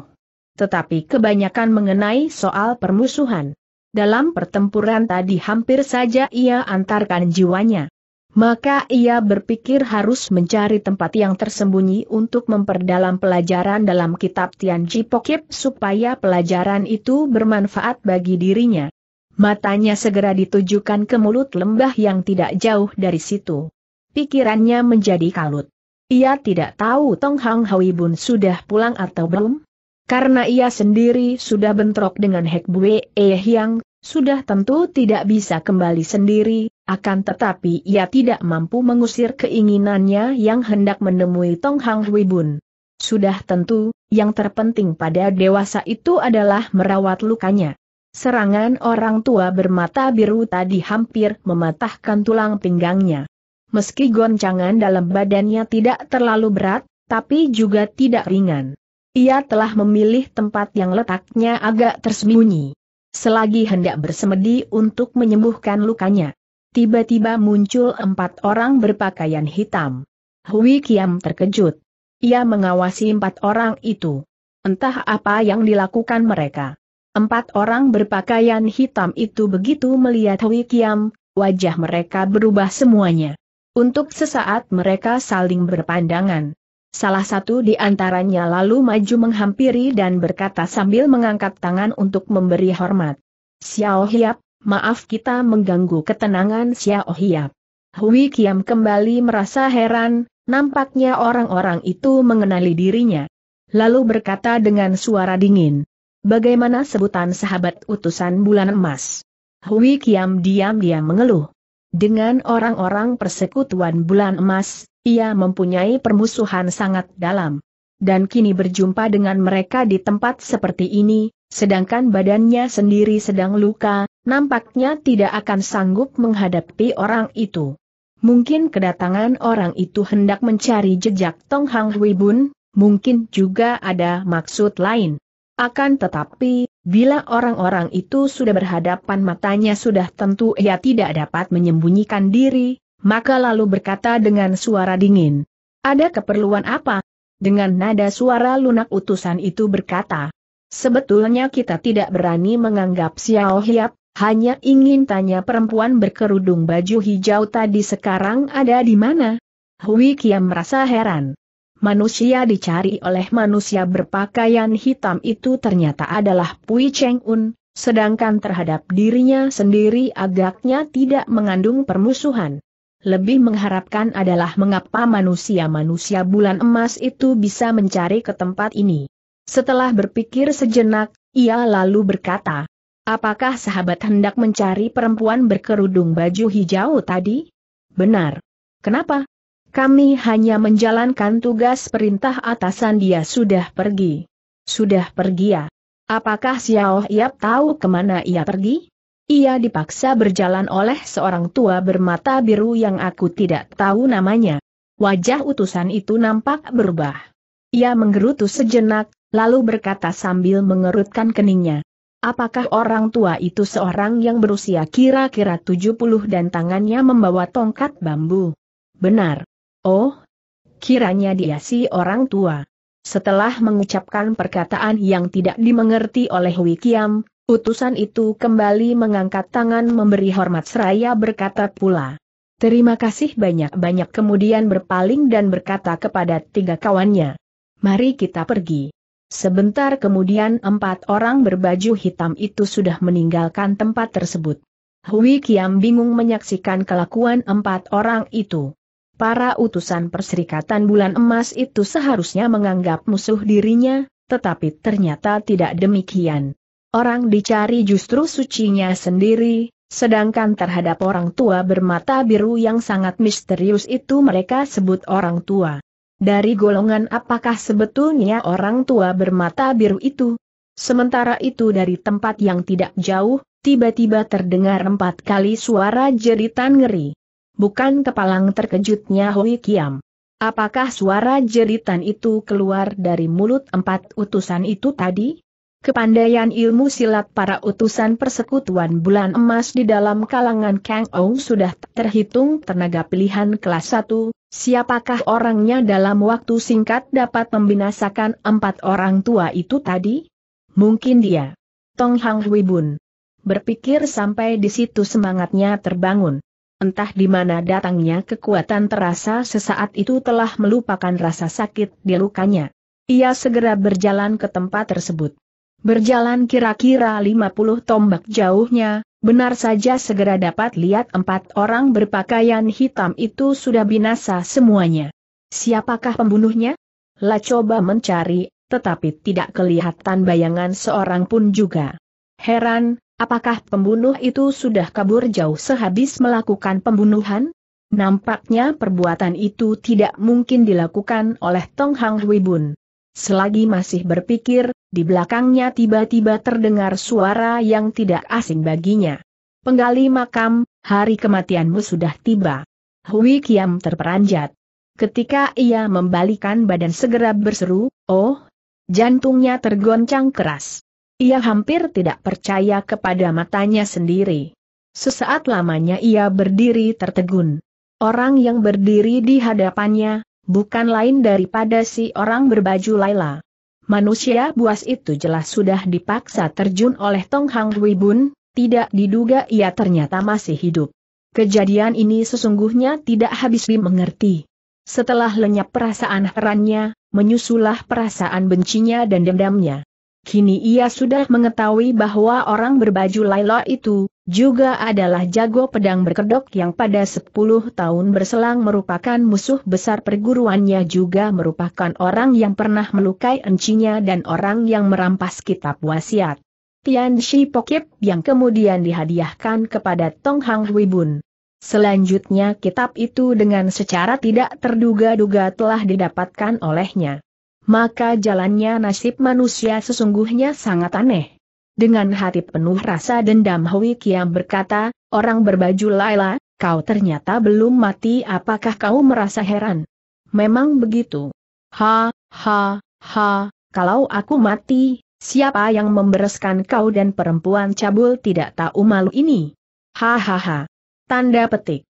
Tetapi kebanyakan mengenai soal permusuhan. Dalam pertempuran tadi hampir saja ia antarkan jiwanya. Maka ia berpikir harus mencari tempat yang tersembunyi untuk memperdalam pelajaran dalam kitab Tianji Pokip supaya pelajaran itu bermanfaat bagi dirinya. Matanya segera ditujukan ke mulut lembah yang tidak jauh dari situ. Pikirannya menjadi kalut. Ia tidak tahu Tong Hang Hui Bun sudah pulang atau belum. Karena ia sendiri sudah bentrok dengan Hek Bue Eh Yang, sudah tentu tidak bisa kembali sendiri, akan tetapi ia tidak mampu mengusir keinginannya yang hendak menemui Tong Hang Hui Sudah tentu, yang terpenting pada dewasa itu adalah merawat lukanya. Serangan orang tua bermata biru tadi hampir mematahkan tulang pinggangnya. Meski goncangan dalam badannya tidak terlalu berat, tapi juga tidak ringan. Ia telah memilih tempat yang letaknya agak tersembunyi. Selagi hendak bersemedi untuk menyembuhkan lukanya. Tiba-tiba muncul empat orang berpakaian hitam. Hui Kiam terkejut. Ia mengawasi empat orang itu. Entah apa yang dilakukan mereka. Empat orang berpakaian hitam itu begitu melihat Hui Kiam, wajah mereka berubah semuanya. Untuk sesaat mereka saling berpandangan. Salah satu di antaranya lalu maju menghampiri dan berkata sambil mengangkat tangan untuk memberi hormat. Xiao Hiap, maaf kita mengganggu ketenangan Xiao Hiap. Hui Kiam kembali merasa heran, nampaknya orang-orang itu mengenali dirinya. Lalu berkata dengan suara dingin, Bagaimana sebutan sahabat utusan bulan emas? Hui Kiam diam-diam mengeluh. Dengan orang-orang persekutuan bulan emas, ia mempunyai permusuhan sangat dalam. Dan kini berjumpa dengan mereka di tempat seperti ini, sedangkan badannya sendiri sedang luka, nampaknya tidak akan sanggup menghadapi orang itu. Mungkin kedatangan orang itu hendak mencari jejak Tong Hang Hui Bun, mungkin juga ada maksud lain. Akan tetapi, bila orang-orang itu sudah berhadapan matanya sudah tentu ia tidak dapat menyembunyikan diri, maka lalu berkata dengan suara dingin. Ada keperluan apa? Dengan nada suara lunak utusan itu berkata. Sebetulnya kita tidak berani menganggap Xiao Hiap hanya ingin tanya perempuan berkerudung baju hijau tadi sekarang ada di mana? Hui Kiam merasa heran. Manusia dicari oleh manusia berpakaian hitam itu ternyata adalah Pui Cheng Un, sedangkan terhadap dirinya sendiri agaknya tidak mengandung permusuhan. Lebih mengharapkan adalah mengapa manusia-manusia bulan emas itu bisa mencari ke tempat ini. Setelah berpikir sejenak, ia lalu berkata, Apakah sahabat hendak mencari perempuan berkerudung baju hijau tadi? Benar. Kenapa? Kami hanya menjalankan tugas perintah atasan dia sudah pergi. Sudah pergi ya. Apakah Xiao Yap tahu kemana ia pergi? Ia dipaksa berjalan oleh seorang tua bermata biru yang aku tidak tahu namanya. Wajah utusan itu nampak berubah. Ia menggerutu sejenak, lalu berkata sambil mengerutkan keningnya. Apakah orang tua itu seorang yang berusia kira-kira 70 dan tangannya membawa tongkat bambu? Benar. Oh, kiranya dia si orang tua. Setelah mengucapkan perkataan yang tidak dimengerti oleh Wikiam, utusan itu kembali mengangkat tangan memberi hormat seraya berkata pula. Terima kasih banyak-banyak kemudian berpaling dan berkata kepada tiga kawannya. Mari kita pergi. Sebentar kemudian empat orang berbaju hitam itu sudah meninggalkan tempat tersebut. Hui Kiam bingung menyaksikan kelakuan empat orang itu. Para utusan Perserikatan Bulan Emas itu seharusnya menganggap musuh dirinya, tetapi ternyata tidak demikian. Orang dicari justru sucinya sendiri, sedangkan terhadap orang tua bermata biru yang sangat misterius itu mereka sebut orang tua. Dari golongan apakah sebetulnya orang tua bermata biru itu? Sementara itu dari tempat yang tidak jauh, tiba-tiba terdengar empat kali suara jeritan ngeri. Bukan kepalang terkejutnya Hoi Kiam. Apakah suara jeritan itu keluar dari mulut empat utusan itu tadi? Kepandaian ilmu silat para utusan persekutuan bulan emas di dalam kalangan Kang Ou sudah terhitung tenaga pilihan kelas 1, siapakah orangnya dalam waktu singkat dapat membinasakan empat orang tua itu tadi? Mungkin dia. Tong Hang Hui Bun. Berpikir sampai di situ semangatnya terbangun. Entah di mana datangnya kekuatan terasa sesaat itu telah melupakan rasa sakit di lukanya. Ia segera berjalan ke tempat tersebut. Berjalan kira-kira 50 tombak jauhnya, benar saja segera dapat lihat empat orang berpakaian hitam itu sudah binasa semuanya. Siapakah pembunuhnya? La coba mencari, tetapi tidak kelihatan bayangan seorang pun juga. Heran, apakah pembunuh itu sudah kabur jauh sehabis melakukan pembunuhan? Nampaknya perbuatan itu tidak mungkin dilakukan oleh Tong Hang Hui Bun. Selagi masih berpikir, di belakangnya tiba-tiba terdengar suara yang tidak asing baginya. Penggali makam, hari kematianmu sudah tiba. Hui Kiam terperanjat. Ketika ia membalikan badan segera berseru, oh, jantungnya tergoncang keras. Ia hampir tidak percaya kepada matanya sendiri. Sesaat lamanya ia berdiri tertegun. Orang yang berdiri di hadapannya, bukan lain daripada si orang berbaju Laila. Manusia buas itu jelas sudah dipaksa terjun oleh Tong Hang Wibun, tidak diduga ia ternyata masih hidup. Kejadian ini sesungguhnya tidak habis dimengerti. Setelah lenyap perasaan herannya, menyusulah perasaan bencinya dan dendamnya. Kini ia sudah mengetahui bahwa orang berbaju Laila itu, juga adalah jago pedang berkedok yang pada 10 tahun berselang merupakan musuh besar perguruannya juga merupakan orang yang pernah melukai encinya dan orang yang merampas kitab wasiat. Tian Shi Pokip yang kemudian dihadiahkan kepada Tong Hang Bun. Selanjutnya kitab itu dengan secara tidak terduga-duga telah didapatkan olehnya maka jalannya nasib manusia sesungguhnya sangat aneh. Dengan hati penuh rasa dendam Hui Kiam berkata, orang berbaju Laila, kau ternyata belum mati apakah kau merasa heran? Memang begitu. Ha, ha, ha, kalau aku mati, siapa yang membereskan kau dan perempuan cabul tidak tahu malu ini? Hahaha. Tanda petik.